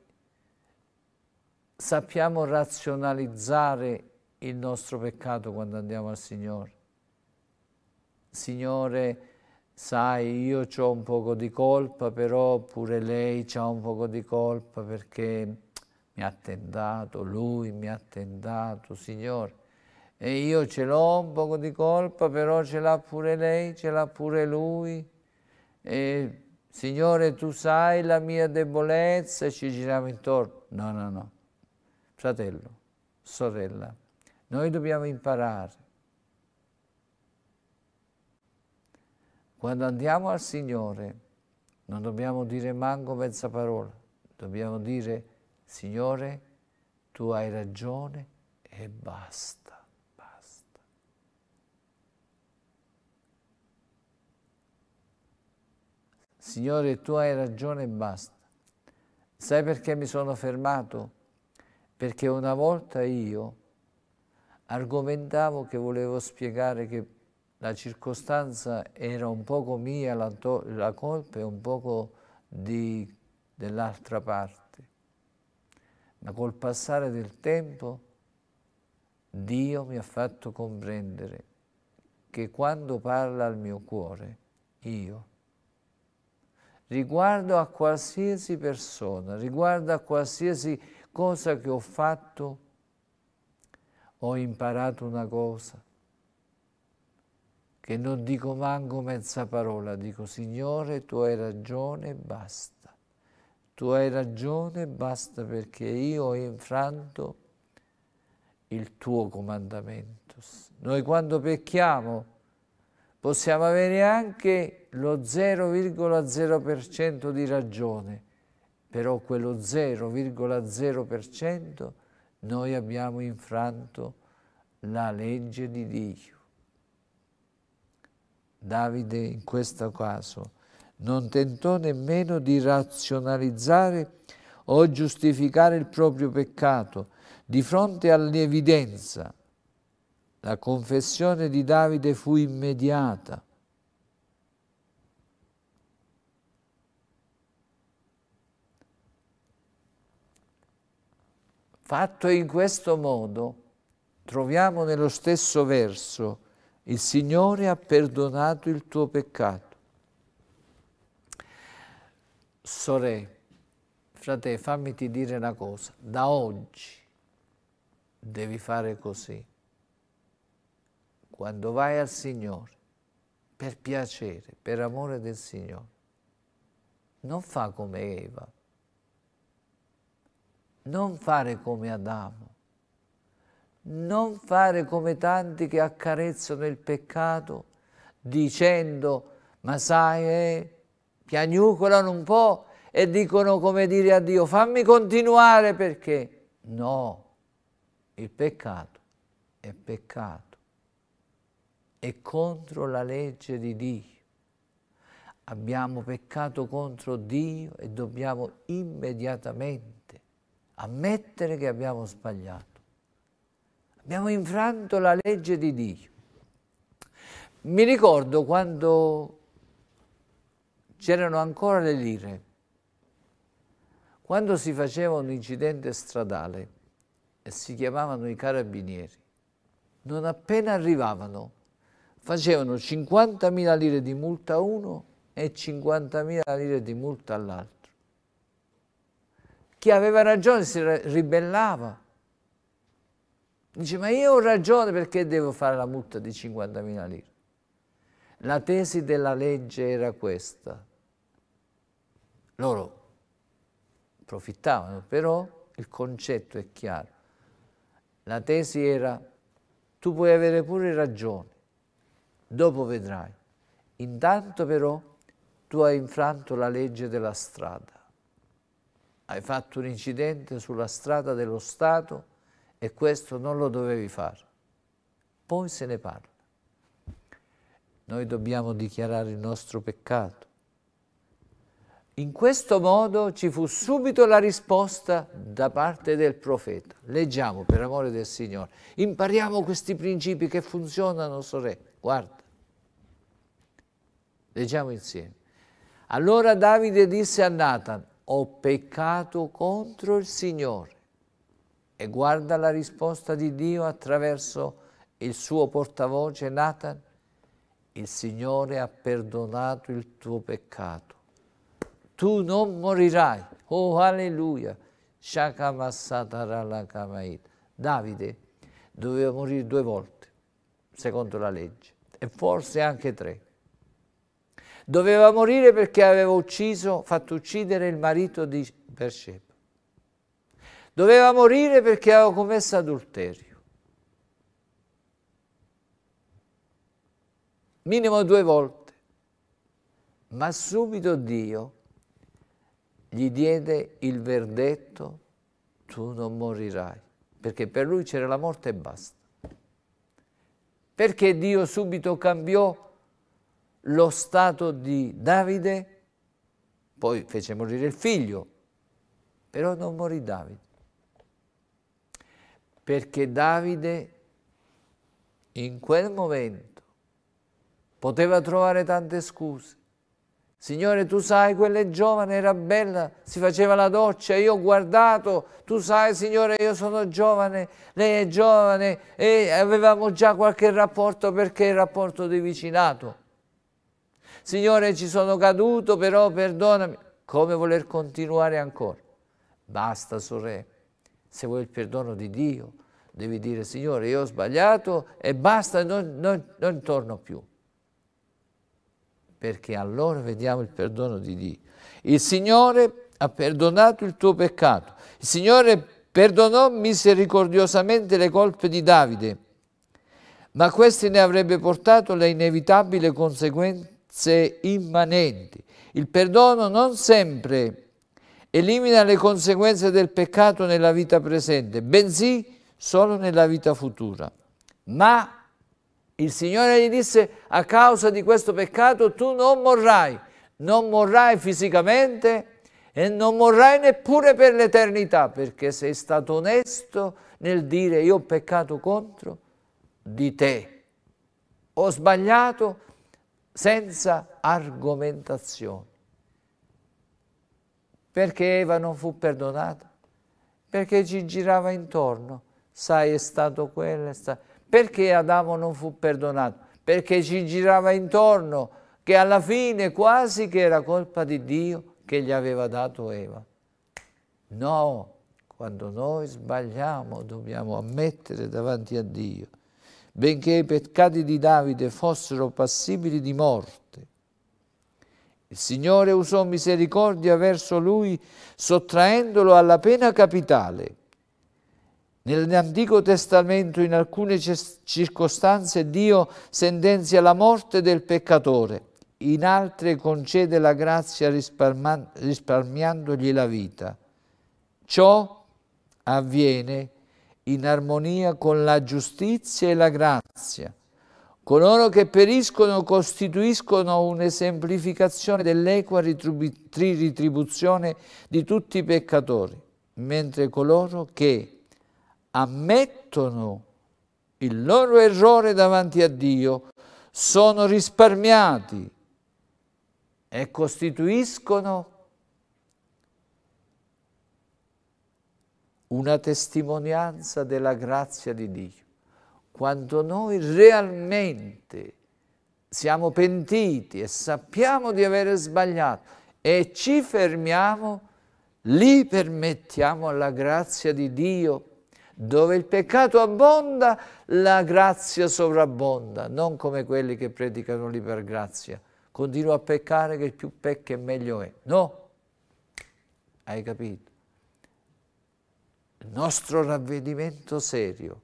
sappiamo razionalizzare il nostro peccato quando andiamo al Signore. Signore, sai, io ho un poco di colpa, però pure lei ha un poco di colpa perché mi ha tentato, lui mi ha tentato, Signore. E io ce l'ho un poco di colpa, però ce l'ha pure lei, ce l'ha pure lui. E Signore, tu sai la mia debolezza e ci giriamo intorno. No, no, no. Fratello, sorella, noi dobbiamo imparare. Quando andiamo al Signore, non dobbiamo dire manco mezza parola, dobbiamo dire Signore, tu hai ragione e basta. Signore, tu hai ragione e basta. Sai perché mi sono fermato? Perché una volta io argomentavo che volevo spiegare che la circostanza era un poco mia, la, la colpa è un poco dell'altra parte. Ma col passare del tempo Dio mi ha fatto comprendere che quando parla al mio cuore, io riguardo a qualsiasi persona, riguardo a qualsiasi cosa che ho fatto, ho imparato una cosa, che non dico manco mezza parola, dico Signore tu hai ragione e basta, tu hai ragione e basta perché io ho infranto il tuo comandamento. Noi quando pecchiamo possiamo avere anche lo 0,0% di ragione, però quello 0,0% noi abbiamo infranto la legge di Dio. Davide in questo caso non tentò nemmeno di razionalizzare o giustificare il proprio peccato di fronte all'evidenza la confessione di Davide fu immediata. Fatto in questo modo, troviamo nello stesso verso, il Signore ha perdonato il tuo peccato. Sore, frate, fammi dire una cosa, da oggi devi fare così quando vai al Signore, per piacere, per amore del Signore, non fa come Eva, non fare come Adamo, non fare come tanti che accarezzano il peccato dicendo ma sai, eh, piagnucolano un po' e dicono come dire a Dio fammi continuare perché no, il peccato è peccato e contro la legge di Dio. Abbiamo peccato contro Dio e dobbiamo immediatamente ammettere che abbiamo sbagliato. Abbiamo infranto la legge di Dio. Mi ricordo quando c'erano ancora le lire, quando si faceva un incidente stradale e si chiamavano i carabinieri, non appena arrivavano facevano 50.000 lire di multa a uno e 50.000 lire di multa all'altro. Chi aveva ragione si ribellava. Dice, ma io ho ragione perché devo fare la multa di 50.000 lire. La tesi della legge era questa. Loro approfittavano, però il concetto è chiaro. La tesi era, tu puoi avere pure ragione, dopo vedrai. Intanto però tu hai infranto la legge della strada. Hai fatto un incidente sulla strada dello Stato e questo non lo dovevi fare. Poi se ne parla. Noi dobbiamo dichiarare il nostro peccato. In questo modo ci fu subito la risposta da parte del profeta. Leggiamo per amore del Signore. Impariamo questi principi che funzionano, sorelle. Guarda. Leggiamo insieme. Allora Davide disse a Nathan, ho peccato contro il Signore. E guarda la risposta di Dio attraverso il suo portavoce Nathan. Il Signore ha perdonato il tuo peccato. Tu non morirai. Oh, alleluia. Davide doveva morire due volte, secondo la legge, e forse anche tre. Doveva morire perché aveva ucciso, fatto uccidere il marito di Beersheba. Doveva morire perché aveva commesso adulterio. Minimo due volte. Ma subito Dio gli diede il verdetto, tu non morirai, perché per lui c'era la morte e basta. Perché Dio subito cambiò lo stato di Davide, poi fece morire il figlio, però non morì Davide, perché Davide in quel momento poteva trovare tante scuse. Signore, tu sai, quella è giovane, era bella, si faceva la doccia, io ho guardato, tu sai, Signore, io sono giovane, lei è giovane e avevamo già qualche rapporto perché il rapporto di vicinato. Signore ci sono caduto però perdonami. Come voler continuare ancora? Basta, sorella. Se vuoi il perdono di Dio, devi dire Signore io ho sbagliato e basta, non, non, non torno più. Perché allora vediamo il perdono di Dio. Il Signore ha perdonato il tuo peccato. Il Signore perdonò misericordiosamente le colpe di Davide, ma questi ne avrebbe portato le inevitabili conseguenze forze immanenti. Il perdono non sempre elimina le conseguenze del peccato nella vita presente, bensì solo nella vita futura. Ma il Signore gli disse, a causa di questo peccato tu non morrai, non morrai fisicamente e non morrai neppure per l'eternità, perché sei stato onesto nel dire io ho peccato contro di te. Ho sbagliato, senza argomentazione. Perché Eva non fu perdonata? Perché ci girava intorno, sai è stato quello, è stato... Perché Adamo non fu perdonato? Perché ci girava intorno, che alla fine quasi che era colpa di Dio che gli aveva dato Eva. No, quando noi sbagliamo dobbiamo ammettere davanti a Dio benché i peccati di Davide fossero passibili di morte. Il Signore usò misericordia verso lui sottraendolo alla pena capitale. Nell'Antico Testamento in alcune circostanze Dio sentenzia la morte del peccatore, in altre concede la grazia risparmiandogli la vita. Ciò avviene in armonia con la giustizia e la grazia. Coloro che periscono costituiscono un'esemplificazione dell'equa ritribuzione di tutti i peccatori, mentre coloro che ammettono il loro errore davanti a Dio sono risparmiati e costituiscono una testimonianza della grazia di Dio. Quando noi realmente siamo pentiti e sappiamo di avere sbagliato e ci fermiamo, lì permettiamo alla grazia di Dio dove il peccato abbonda, la grazia sovrabbonda, non come quelli che predicano l'ipergrazia. Continua a peccare che più pecca e meglio è. No, hai capito? il nostro ravvedimento serio,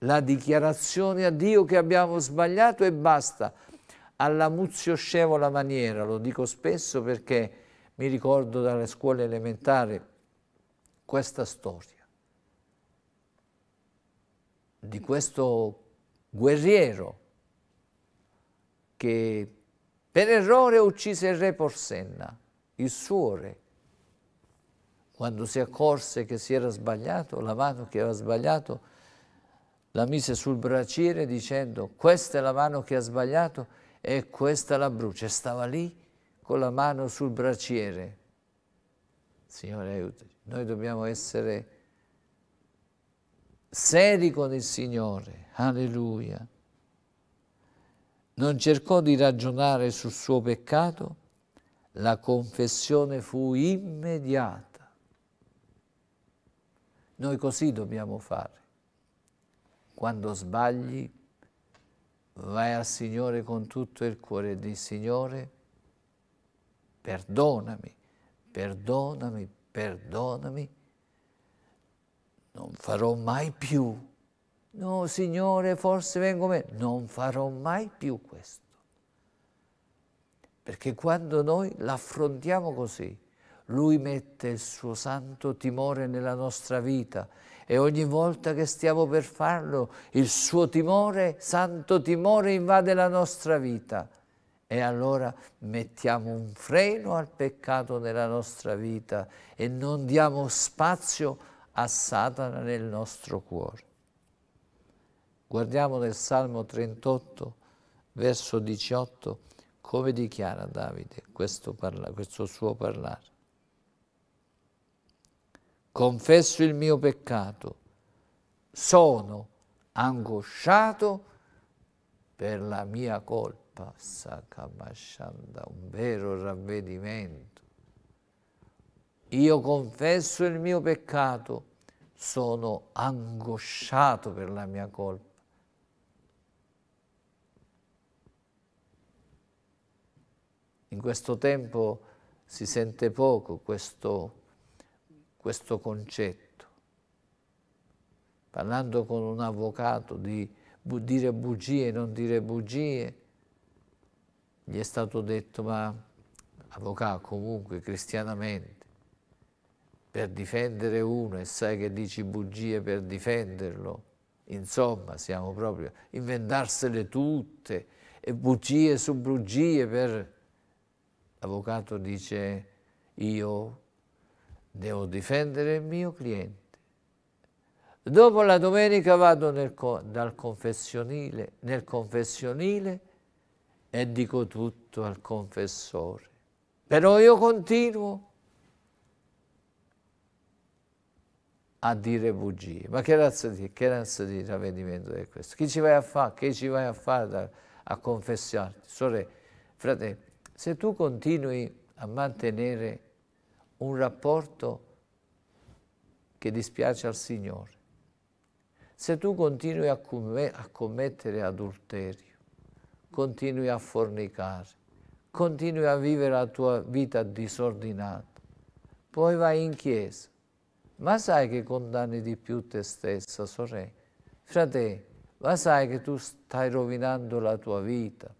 la dichiarazione a Dio che abbiamo sbagliato e basta, alla muzio scevola maniera, lo dico spesso perché mi ricordo dalle scuole elementari questa storia di questo guerriero che per errore uccise il re Porsenna, il suo re, quando si accorse che si era sbagliato, la mano che aveva sbagliato, la mise sul braciere dicendo questa è la mano che ha sbagliato e questa la brucia. Stava lì con la mano sul braciere. Signore aiutaci, noi dobbiamo essere seri con il Signore, alleluia. Non cercò di ragionare sul suo peccato, la confessione fu immediata noi così dobbiamo fare. Quando sbagli, vai al Signore con tutto il cuore e di Signore, perdonami, perdonami, perdonami, non farò mai più. No, Signore, forse vengo me. Non farò mai più questo. Perché quando noi l'affrontiamo così, lui mette il suo santo timore nella nostra vita e ogni volta che stiamo per farlo, il suo timore, santo timore, invade la nostra vita. E allora mettiamo un freno al peccato nella nostra vita e non diamo spazio a Satana nel nostro cuore. Guardiamo nel Salmo 38, verso 18, come dichiara Davide questo, questo suo parlare confesso il mio peccato, sono angosciato per la mia colpa, Sakamashanda, un vero ravvedimento. Io confesso il mio peccato, sono angosciato per la mia colpa. In questo tempo si sente poco questo questo concetto. Parlando con un avvocato di bu dire bugie e non dire bugie, gli è stato detto, ma avvocato comunque cristianamente, per difendere uno e sai che dici bugie per difenderlo, insomma siamo proprio inventarsele tutte e bugie su bugie per... L'avvocato dice io devo difendere il mio cliente. Dopo la domenica vado nel, dal confessionile, nel confessionile e dico tutto al confessore. Però io continuo a dire bugie. Ma che razza di, che razza di ravvedimento è questo? Chi ci vai a fare? Che ci vai a fare da, a confessarti? Sorella, fratello, se tu continui a mantenere un rapporto che dispiace al Signore. Se tu continui a, a commettere adulterio, continui a fornicare, continui a vivere la tua vita disordinata, poi vai in chiesa, ma sai che condanni di più te stessa, sorella, fratello, ma sai che tu stai rovinando la tua vita,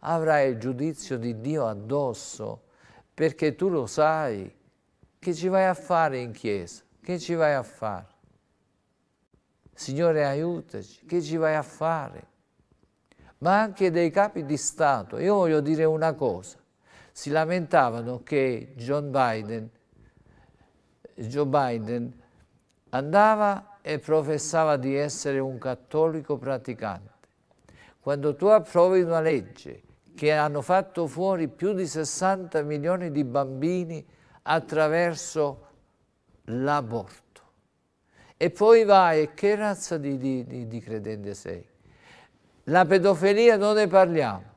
avrai il giudizio di Dio addosso, perché tu lo sai, che ci vai a fare in chiesa? Che ci vai a fare? Signore aiutaci, che ci vai a fare? Ma anche dei capi di Stato. Io voglio dire una cosa. Si lamentavano che John Biden, Joe Biden andava e professava di essere un cattolico praticante. Quando tu approvi una legge che hanno fatto fuori più di 60 milioni di bambini attraverso l'aborto. E poi vai, che razza di, di, di credente sei? La pedofilia non ne parliamo.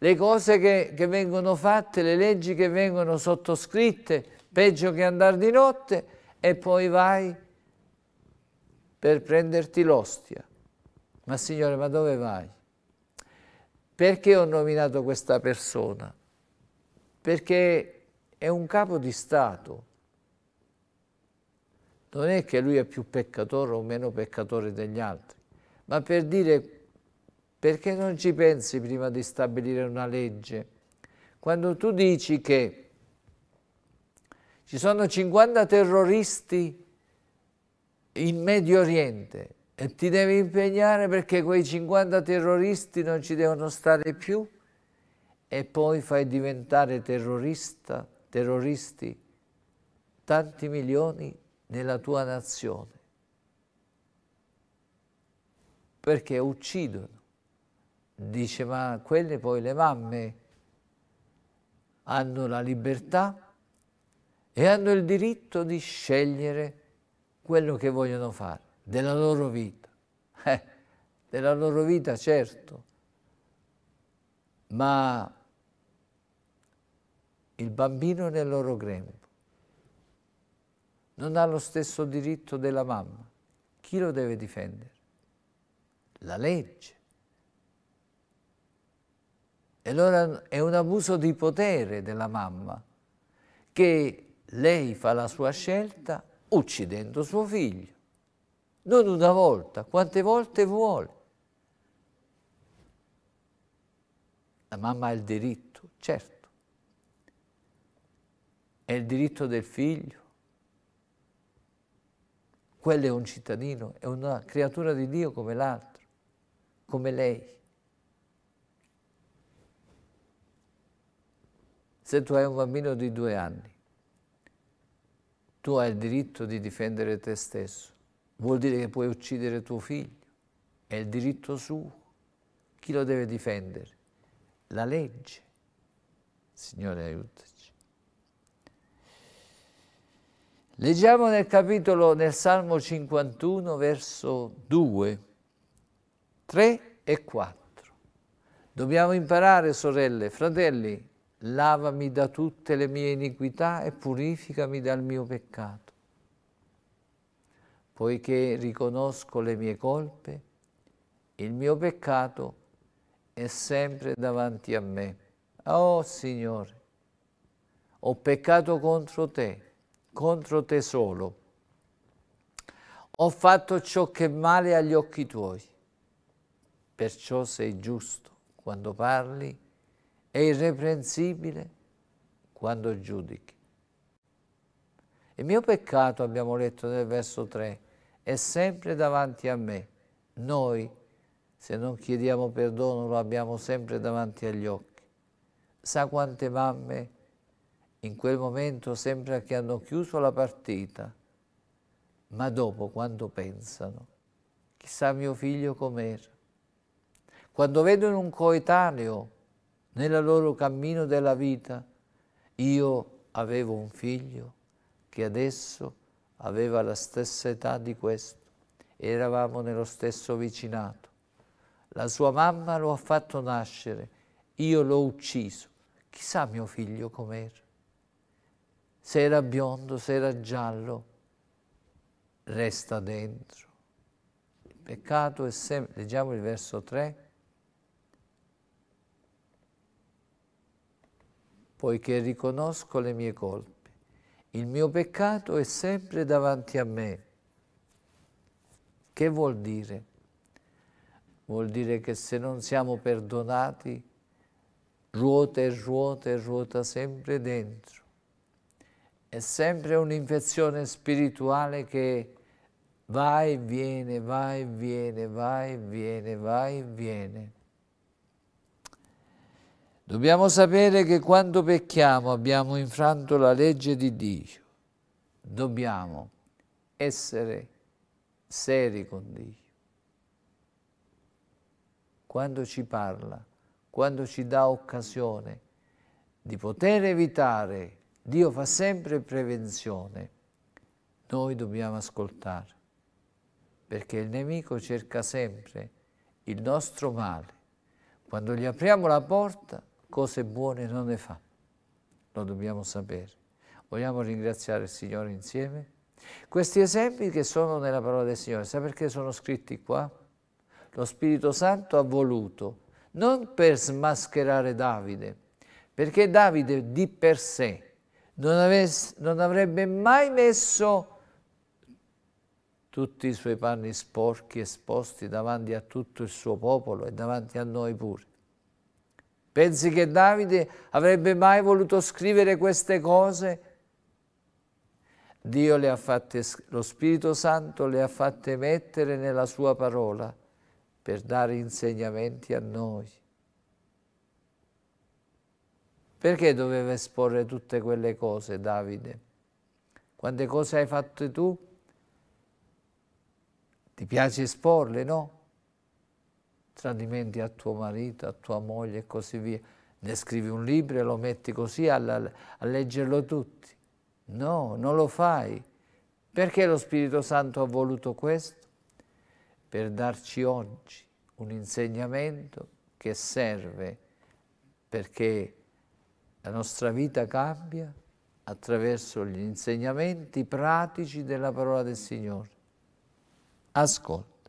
Le cose che, che vengono fatte, le leggi che vengono sottoscritte, peggio che andare di notte, e poi vai per prenderti l'ostia. Ma Signore, ma dove vai? Perché ho nominato questa persona? Perché è un capo di Stato. Non è che lui è più peccatore o meno peccatore degli altri, ma per dire perché non ci pensi prima di stabilire una legge? Quando tu dici che ci sono 50 terroristi in Medio Oriente e ti devi impegnare perché quei 50 terroristi non ci devono stare più e poi fai diventare terrorista terroristi, tanti milioni nella tua nazione, perché uccidono. Dice, ma quelle poi le mamme hanno la libertà e hanno il diritto di scegliere quello che vogliono fare, della loro vita. Eh, della loro vita, certo, ma il bambino nel loro grembo. Non ha lo stesso diritto della mamma. Chi lo deve difendere? La legge. E allora è un abuso di potere della mamma che lei fa la sua scelta uccidendo suo figlio. Non una volta, quante volte vuole. La mamma ha il diritto, certo è il diritto del figlio. Quello è un cittadino, è una creatura di Dio come l'altro, come lei. Se tu hai un bambino di due anni, tu hai il diritto di difendere te stesso. Vuol dire che puoi uccidere tuo figlio, è il diritto suo. Chi lo deve difendere? La legge. Signore, aiutaci. Leggiamo nel capitolo, nel Salmo 51, verso 2, 3 e 4. Dobbiamo imparare, sorelle, fratelli, lavami da tutte le mie iniquità e purificami dal mio peccato. Poiché riconosco le mie colpe, il mio peccato è sempre davanti a me. Oh Signore, ho peccato contro te contro te solo. Ho fatto ciò che è male agli occhi tuoi, perciò sei giusto quando parli e irreprensibile quando giudichi. Il mio peccato, abbiamo letto nel verso 3, è sempre davanti a me. Noi, se non chiediamo perdono, lo abbiamo sempre davanti agli occhi. Sa quante mamme in quel momento sembra che hanno chiuso la partita, ma dopo quando pensano, chissà mio figlio com'era. Quando vedono un coetaneo nel loro cammino della vita, io avevo un figlio che adesso aveva la stessa età di questo, eravamo nello stesso vicinato. La sua mamma lo ha fatto nascere, io l'ho ucciso. Chissà mio figlio com'era se era biondo, se era giallo, resta dentro. Il peccato è sempre, leggiamo il verso 3, poiché riconosco le mie colpe, il mio peccato è sempre davanti a me. Che vuol dire? Vuol dire che se non siamo perdonati, ruota e ruota e ruota sempre dentro è sempre un'infezione spirituale che va e viene, va e viene, va e viene, va e viene. Dobbiamo sapere che quando pecchiamo abbiamo infranto la legge di Dio. Dobbiamo essere seri con Dio. Quando ci parla, quando ci dà occasione di poter evitare Dio fa sempre prevenzione. Noi dobbiamo ascoltare, perché il nemico cerca sempre il nostro male. Quando gli apriamo la porta, cose buone non ne fa. Lo dobbiamo sapere. Vogliamo ringraziare il Signore insieme? Questi esempi che sono nella parola del Signore, sa perché sono scritti qua? Lo Spirito Santo ha voluto, non per smascherare Davide, perché Davide di per sé non, avesse, non avrebbe mai messo tutti i suoi panni sporchi esposti davanti a tutto il suo popolo e davanti a noi pure. Pensi che Davide avrebbe mai voluto scrivere queste cose? Dio le ha fatte, lo Spirito Santo le ha fatte mettere nella sua parola per dare insegnamenti a noi. Perché doveva esporre tutte quelle cose, Davide? Quante cose hai fatto tu? Ti piace esporle, no? Tradimenti a tuo marito, a tua moglie e così via. Ne scrivi un libro e lo metti così alla, a leggerlo tutti. No, non lo fai. Perché lo Spirito Santo ha voluto questo? Per darci oggi un insegnamento che serve perché la nostra vita cambia attraverso gli insegnamenti pratici della parola del Signore. Ascolta.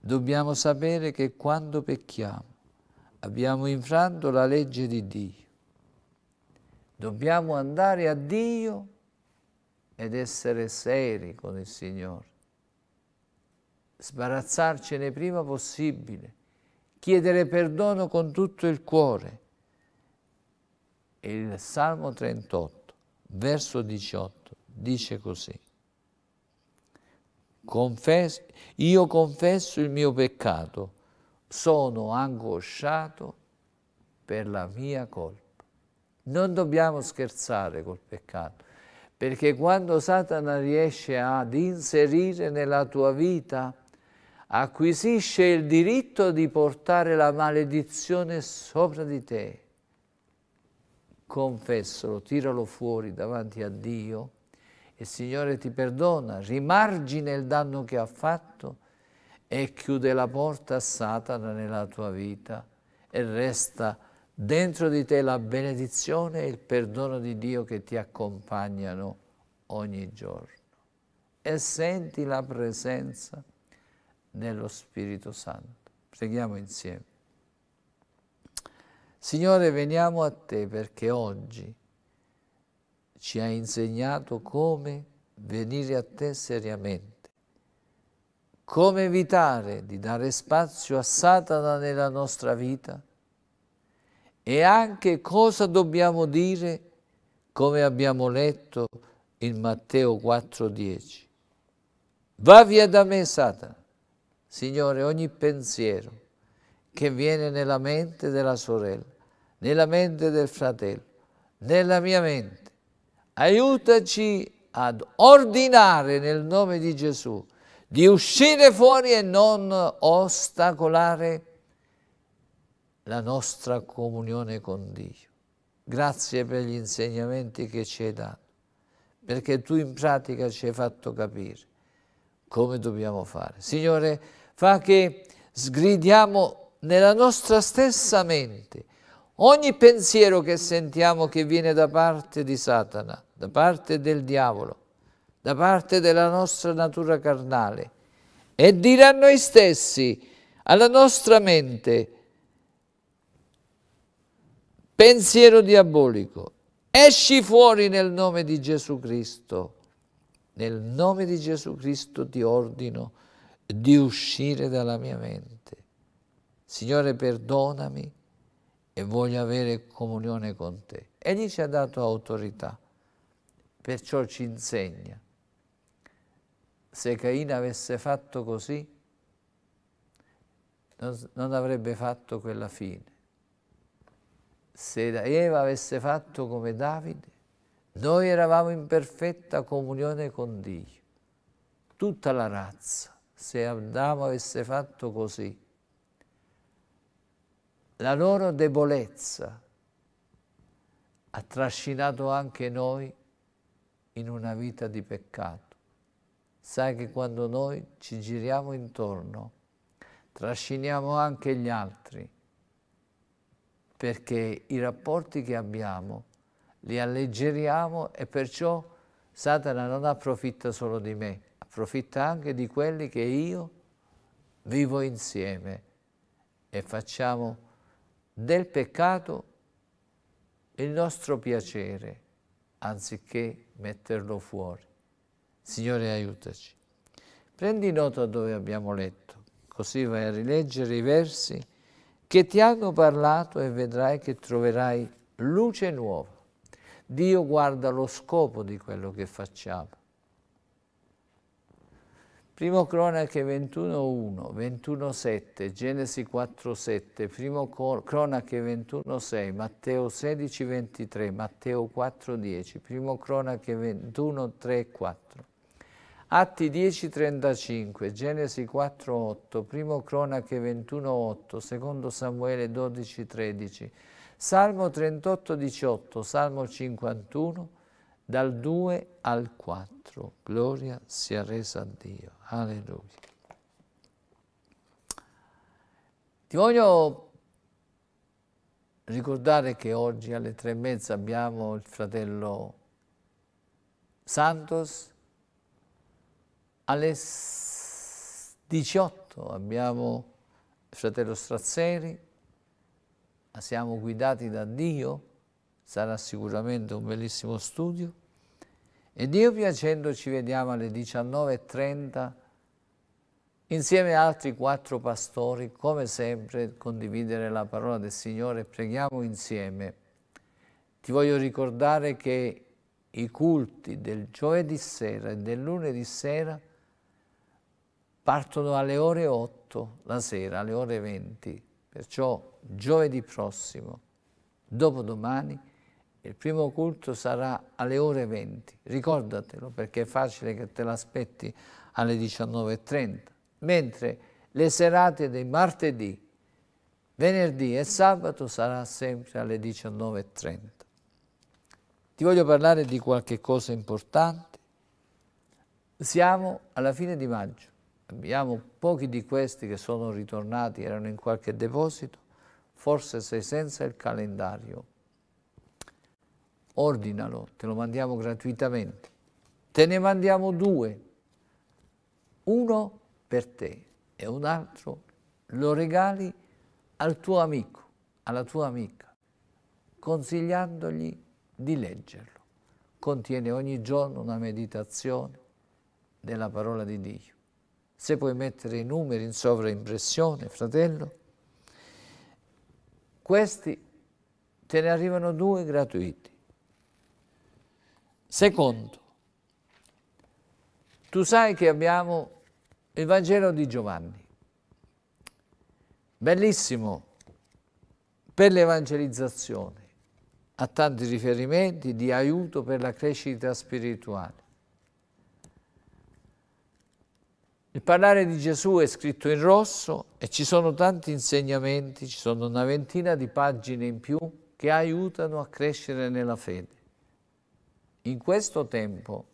Dobbiamo sapere che quando pecchiamo abbiamo infranto la legge di Dio. Dobbiamo andare a Dio ed essere seri con il Signore. Sbarazzarcene prima possibile, chiedere perdono con tutto il cuore e il Salmo 38, verso 18, dice così. Confes io confesso il mio peccato, sono angosciato per la mia colpa. Non dobbiamo scherzare col peccato, perché quando Satana riesce ad inserire nella tua vita, acquisisce il diritto di portare la maledizione sopra di te confessalo, tiralo fuori davanti a Dio e Signore ti perdona, rimargina il danno che ha fatto e chiude la porta a Satana nella tua vita e resta dentro di te la benedizione e il perdono di Dio che ti accompagnano ogni giorno. E senti la presenza dello Spirito Santo. Preghiamo insieme. Signore, veniamo a te perché oggi ci hai insegnato come venire a te seriamente, come evitare di dare spazio a Satana nella nostra vita e anche cosa dobbiamo dire come abbiamo letto in Matteo 4,10. Va via da me, Satana. Signore, ogni pensiero che viene nella mente della sorella, nella mente del fratello, nella mia mente. Aiutaci ad ordinare nel nome di Gesù di uscire fuori e non ostacolare la nostra comunione con Dio. Grazie per gli insegnamenti che ci hai dato, perché tu in pratica ci hai fatto capire come dobbiamo fare. Signore, fa che sgridiamo nella nostra stessa mente ogni pensiero che sentiamo che viene da parte di Satana, da parte del diavolo, da parte della nostra natura carnale e dire a noi stessi, alla nostra mente, pensiero diabolico, esci fuori nel nome di Gesù Cristo, nel nome di Gesù Cristo ti ordino di uscire dalla mia mente. Signore perdonami e voglio avere comunione con te. Egli ci ha dato autorità, perciò ci insegna. Se Caina avesse fatto così, non, non avrebbe fatto quella fine. Se Eva avesse fatto come Davide, noi eravamo in perfetta comunione con Dio. Tutta la razza, se Adamo avesse fatto così, la loro debolezza ha trascinato anche noi in una vita di peccato. Sai che quando noi ci giriamo intorno, trasciniamo anche gli altri, perché i rapporti che abbiamo li alleggeriamo e perciò Satana non approfitta solo di me, approfitta anche di quelli che io vivo insieme e facciamo del peccato il nostro piacere anziché metterlo fuori. Signore aiutaci. Prendi nota dove abbiamo letto, così vai a rileggere i versi che ti hanno parlato e vedrai che troverai luce nuova. Dio guarda lo scopo di quello che facciamo Primo Cronache 21.1, 21.7, Genesi 4.7, Primo Cronache 21.6, Matteo 16.23, Matteo 4.10, Primo Cronache 21.3.4, Atti 10.35, Genesi 4.8, Primo Cronache 21.8, Secondo Samuele 12.13, Salmo 38.18, Salmo 51, dal 2 al 4. Gloria sia resa a Dio. Alleluia. Ti voglio ricordare che oggi alle tre e mezza abbiamo il fratello Santos, alle 18 abbiamo il fratello Strazzeri, siamo guidati da Dio, sarà sicuramente un bellissimo studio. E Dio piacendo ci vediamo alle 19.30 insieme ad altri quattro pastori, come sempre, condividere la parola del Signore. Preghiamo insieme. Ti voglio ricordare che i culti del giovedì sera e del lunedì sera partono alle ore 8 la sera, alle ore 20. Perciò giovedì prossimo, dopodomani, il primo culto sarà alle ore 20, ricordatelo perché è facile che te l'aspetti alle 19.30, mentre le serate di martedì, venerdì e sabato sarà sempre alle 19.30. Ti voglio parlare di qualche cosa importante. Siamo alla fine di maggio, abbiamo pochi di questi che sono ritornati, erano in qualche deposito, forse sei senza il calendario ordinalo, te lo mandiamo gratuitamente. Te ne mandiamo due, uno per te e un altro lo regali al tuo amico, alla tua amica, consigliandogli di leggerlo. Contiene ogni giorno una meditazione della parola di Dio. Se puoi mettere i numeri in sovraimpressione, fratello, questi te ne arrivano due gratuiti. Secondo, tu sai che abbiamo il Vangelo di Giovanni, bellissimo per l'evangelizzazione, ha tanti riferimenti di aiuto per la crescita spirituale. Il parlare di Gesù è scritto in rosso e ci sono tanti insegnamenti, ci sono una ventina di pagine in più che aiutano a crescere nella fede in questo tempo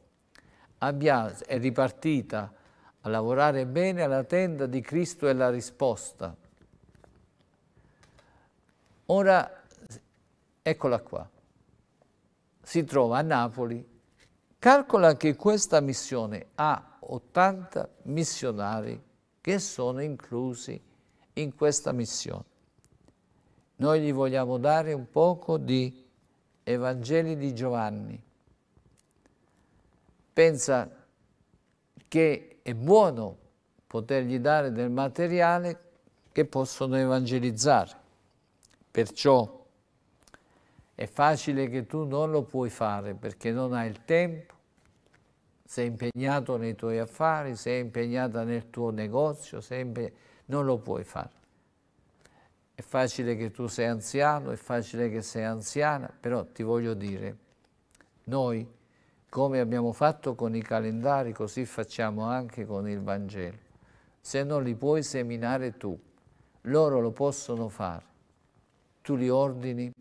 abbia, è ripartita a lavorare bene alla tenda di Cristo e la risposta. Ora, eccola qua, si trova a Napoli. Calcola che questa missione ha 80 missionari che sono inclusi in questa missione. Noi gli vogliamo dare un poco di Evangeli di Giovanni, pensa che è buono potergli dare del materiale che possono evangelizzare. Perciò è facile che tu non lo puoi fare perché non hai il tempo, sei impegnato nei tuoi affari, sei impegnata nel tuo negozio, non lo puoi fare. È facile che tu sei anziano, è facile che sei anziana, però ti voglio dire, noi come abbiamo fatto con i calendari, così facciamo anche con il Vangelo. Se non li puoi seminare tu, loro lo possono fare. Tu li ordini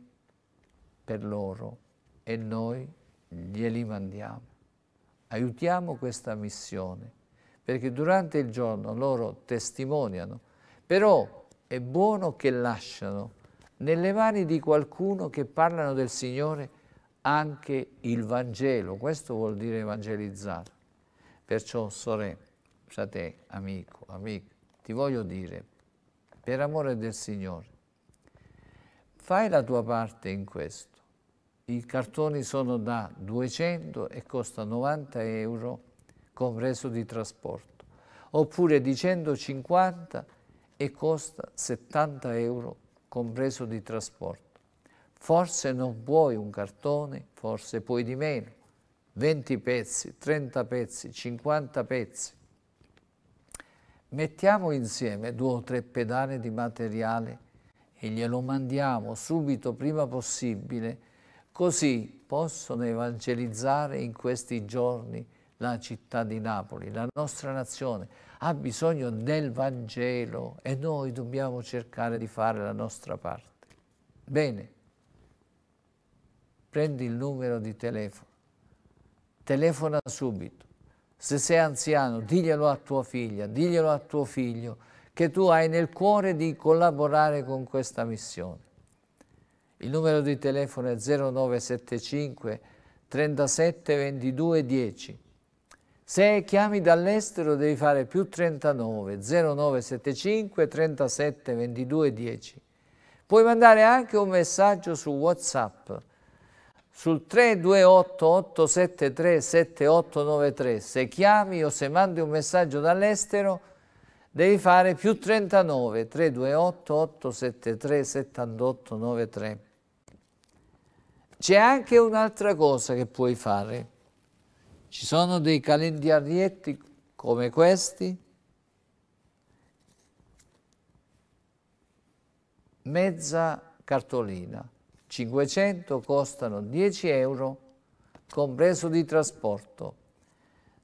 per loro e noi glieli mandiamo. Aiutiamo questa missione, perché durante il giorno loro testimoniano, però è buono che lasciano nelle mani di qualcuno che parlano del Signore anche il Vangelo. Questo vuol dire evangelizzare. Perciò, sorella, frate, amico, amico, ti voglio dire, per amore del Signore, fai la tua parte in questo. I cartoni sono da 200 e costa 90 euro, compreso di trasporto, oppure di 150 e costa 70 euro, compreso di trasporto. Forse non puoi un cartone, forse puoi di meno. 20 pezzi, 30 pezzi, 50 pezzi. Mettiamo insieme due o tre pedane di materiale e glielo mandiamo subito prima possibile, così possono evangelizzare in questi giorni la città di Napoli, la nostra nazione. Ha bisogno del Vangelo e noi dobbiamo cercare di fare la nostra parte. Bene prendi il numero di telefono, telefona subito. Se sei anziano, diglielo a tua figlia, diglielo a tuo figlio, che tu hai nel cuore di collaborare con questa missione. Il numero di telefono è 0975 37 22 10. Se chiami dall'estero devi fare più 39 0975 37 22 10. Puoi mandare anche un messaggio su WhatsApp sul 328-873-7893, se chiami o se mandi un messaggio dall'estero devi fare più 39 328 873 7893 c'è anche un'altra cosa che puoi fare ci sono dei calendarietti come questi mezza cartolina 500 costano 10 euro, compreso di trasporto.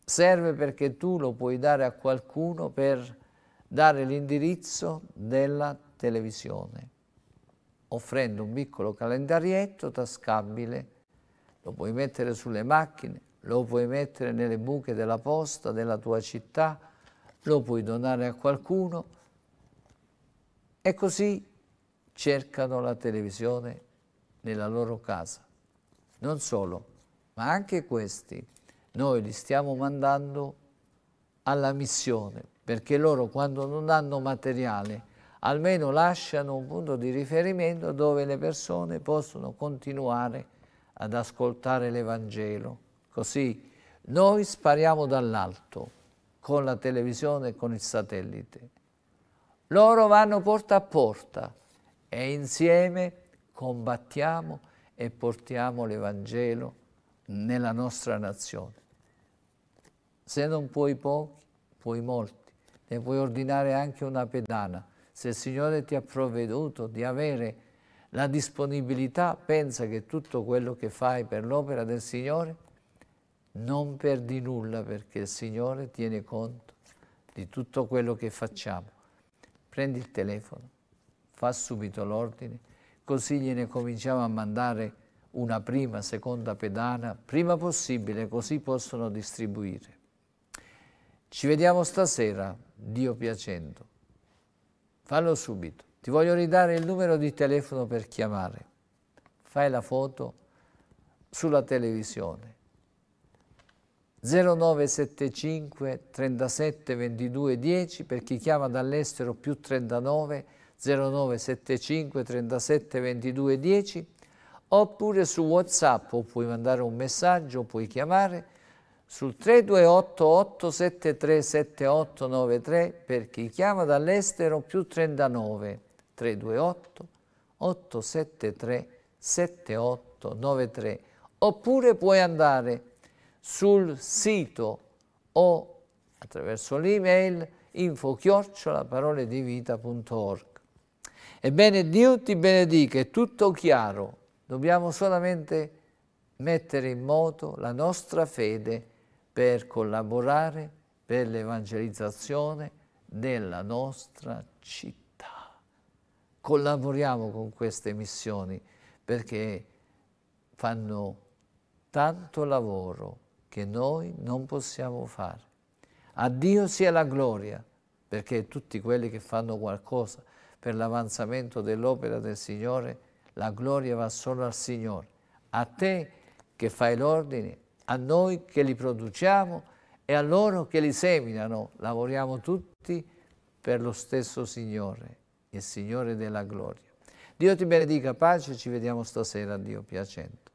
Serve perché tu lo puoi dare a qualcuno per dare l'indirizzo della televisione, offrendo un piccolo calendarietto tascabile. Lo puoi mettere sulle macchine, lo puoi mettere nelle buche della posta della tua città, lo puoi donare a qualcuno e così cercano la televisione nella loro casa. Non solo, ma anche questi noi li stiamo mandando alla missione, perché loro quando non hanno materiale almeno lasciano un punto di riferimento dove le persone possono continuare ad ascoltare l'Evangelo. Così noi spariamo dall'alto con la televisione e con il satellite. Loro vanno porta a porta e insieme combattiamo e portiamo l'Evangelo nella nostra nazione. Se non puoi pochi, puoi molti. Ne puoi ordinare anche una pedana. Se il Signore ti ha provveduto di avere la disponibilità, pensa che tutto quello che fai per l'opera del Signore non perdi nulla perché il Signore tiene conto di tutto quello che facciamo. Prendi il telefono, fa subito l'ordine così gliene cominciamo a mandare una prima, seconda pedana, prima possibile, così possono distribuire. Ci vediamo stasera, Dio piacendo. Fallo subito. Ti voglio ridare il numero di telefono per chiamare. Fai la foto sulla televisione. 0975 37 22 10 per chi chiama dall'estero più 39 37 0975 37 22 10 oppure su Whatsapp o puoi mandare un messaggio, puoi chiamare sul 328 873 7893 per chi chiama dall'estero più 39 328 873 7893 oppure puoi andare sul sito o attraverso l'email info chiocciola paroledivita.org Ebbene Dio ti benedica, è tutto chiaro, dobbiamo solamente mettere in moto la nostra fede per collaborare per l'evangelizzazione della nostra città. Collaboriamo con queste missioni perché fanno tanto lavoro che noi non possiamo fare. A Dio sia la gloria, perché tutti quelli che fanno qualcosa per l'avanzamento dell'opera del Signore, la gloria va solo al Signore, a te che fai l'ordine, a noi che li produciamo e a loro che li seminano. Lavoriamo tutti per lo stesso Signore, il Signore della gloria. Dio ti benedica, pace, ci vediamo stasera, Dio piacente.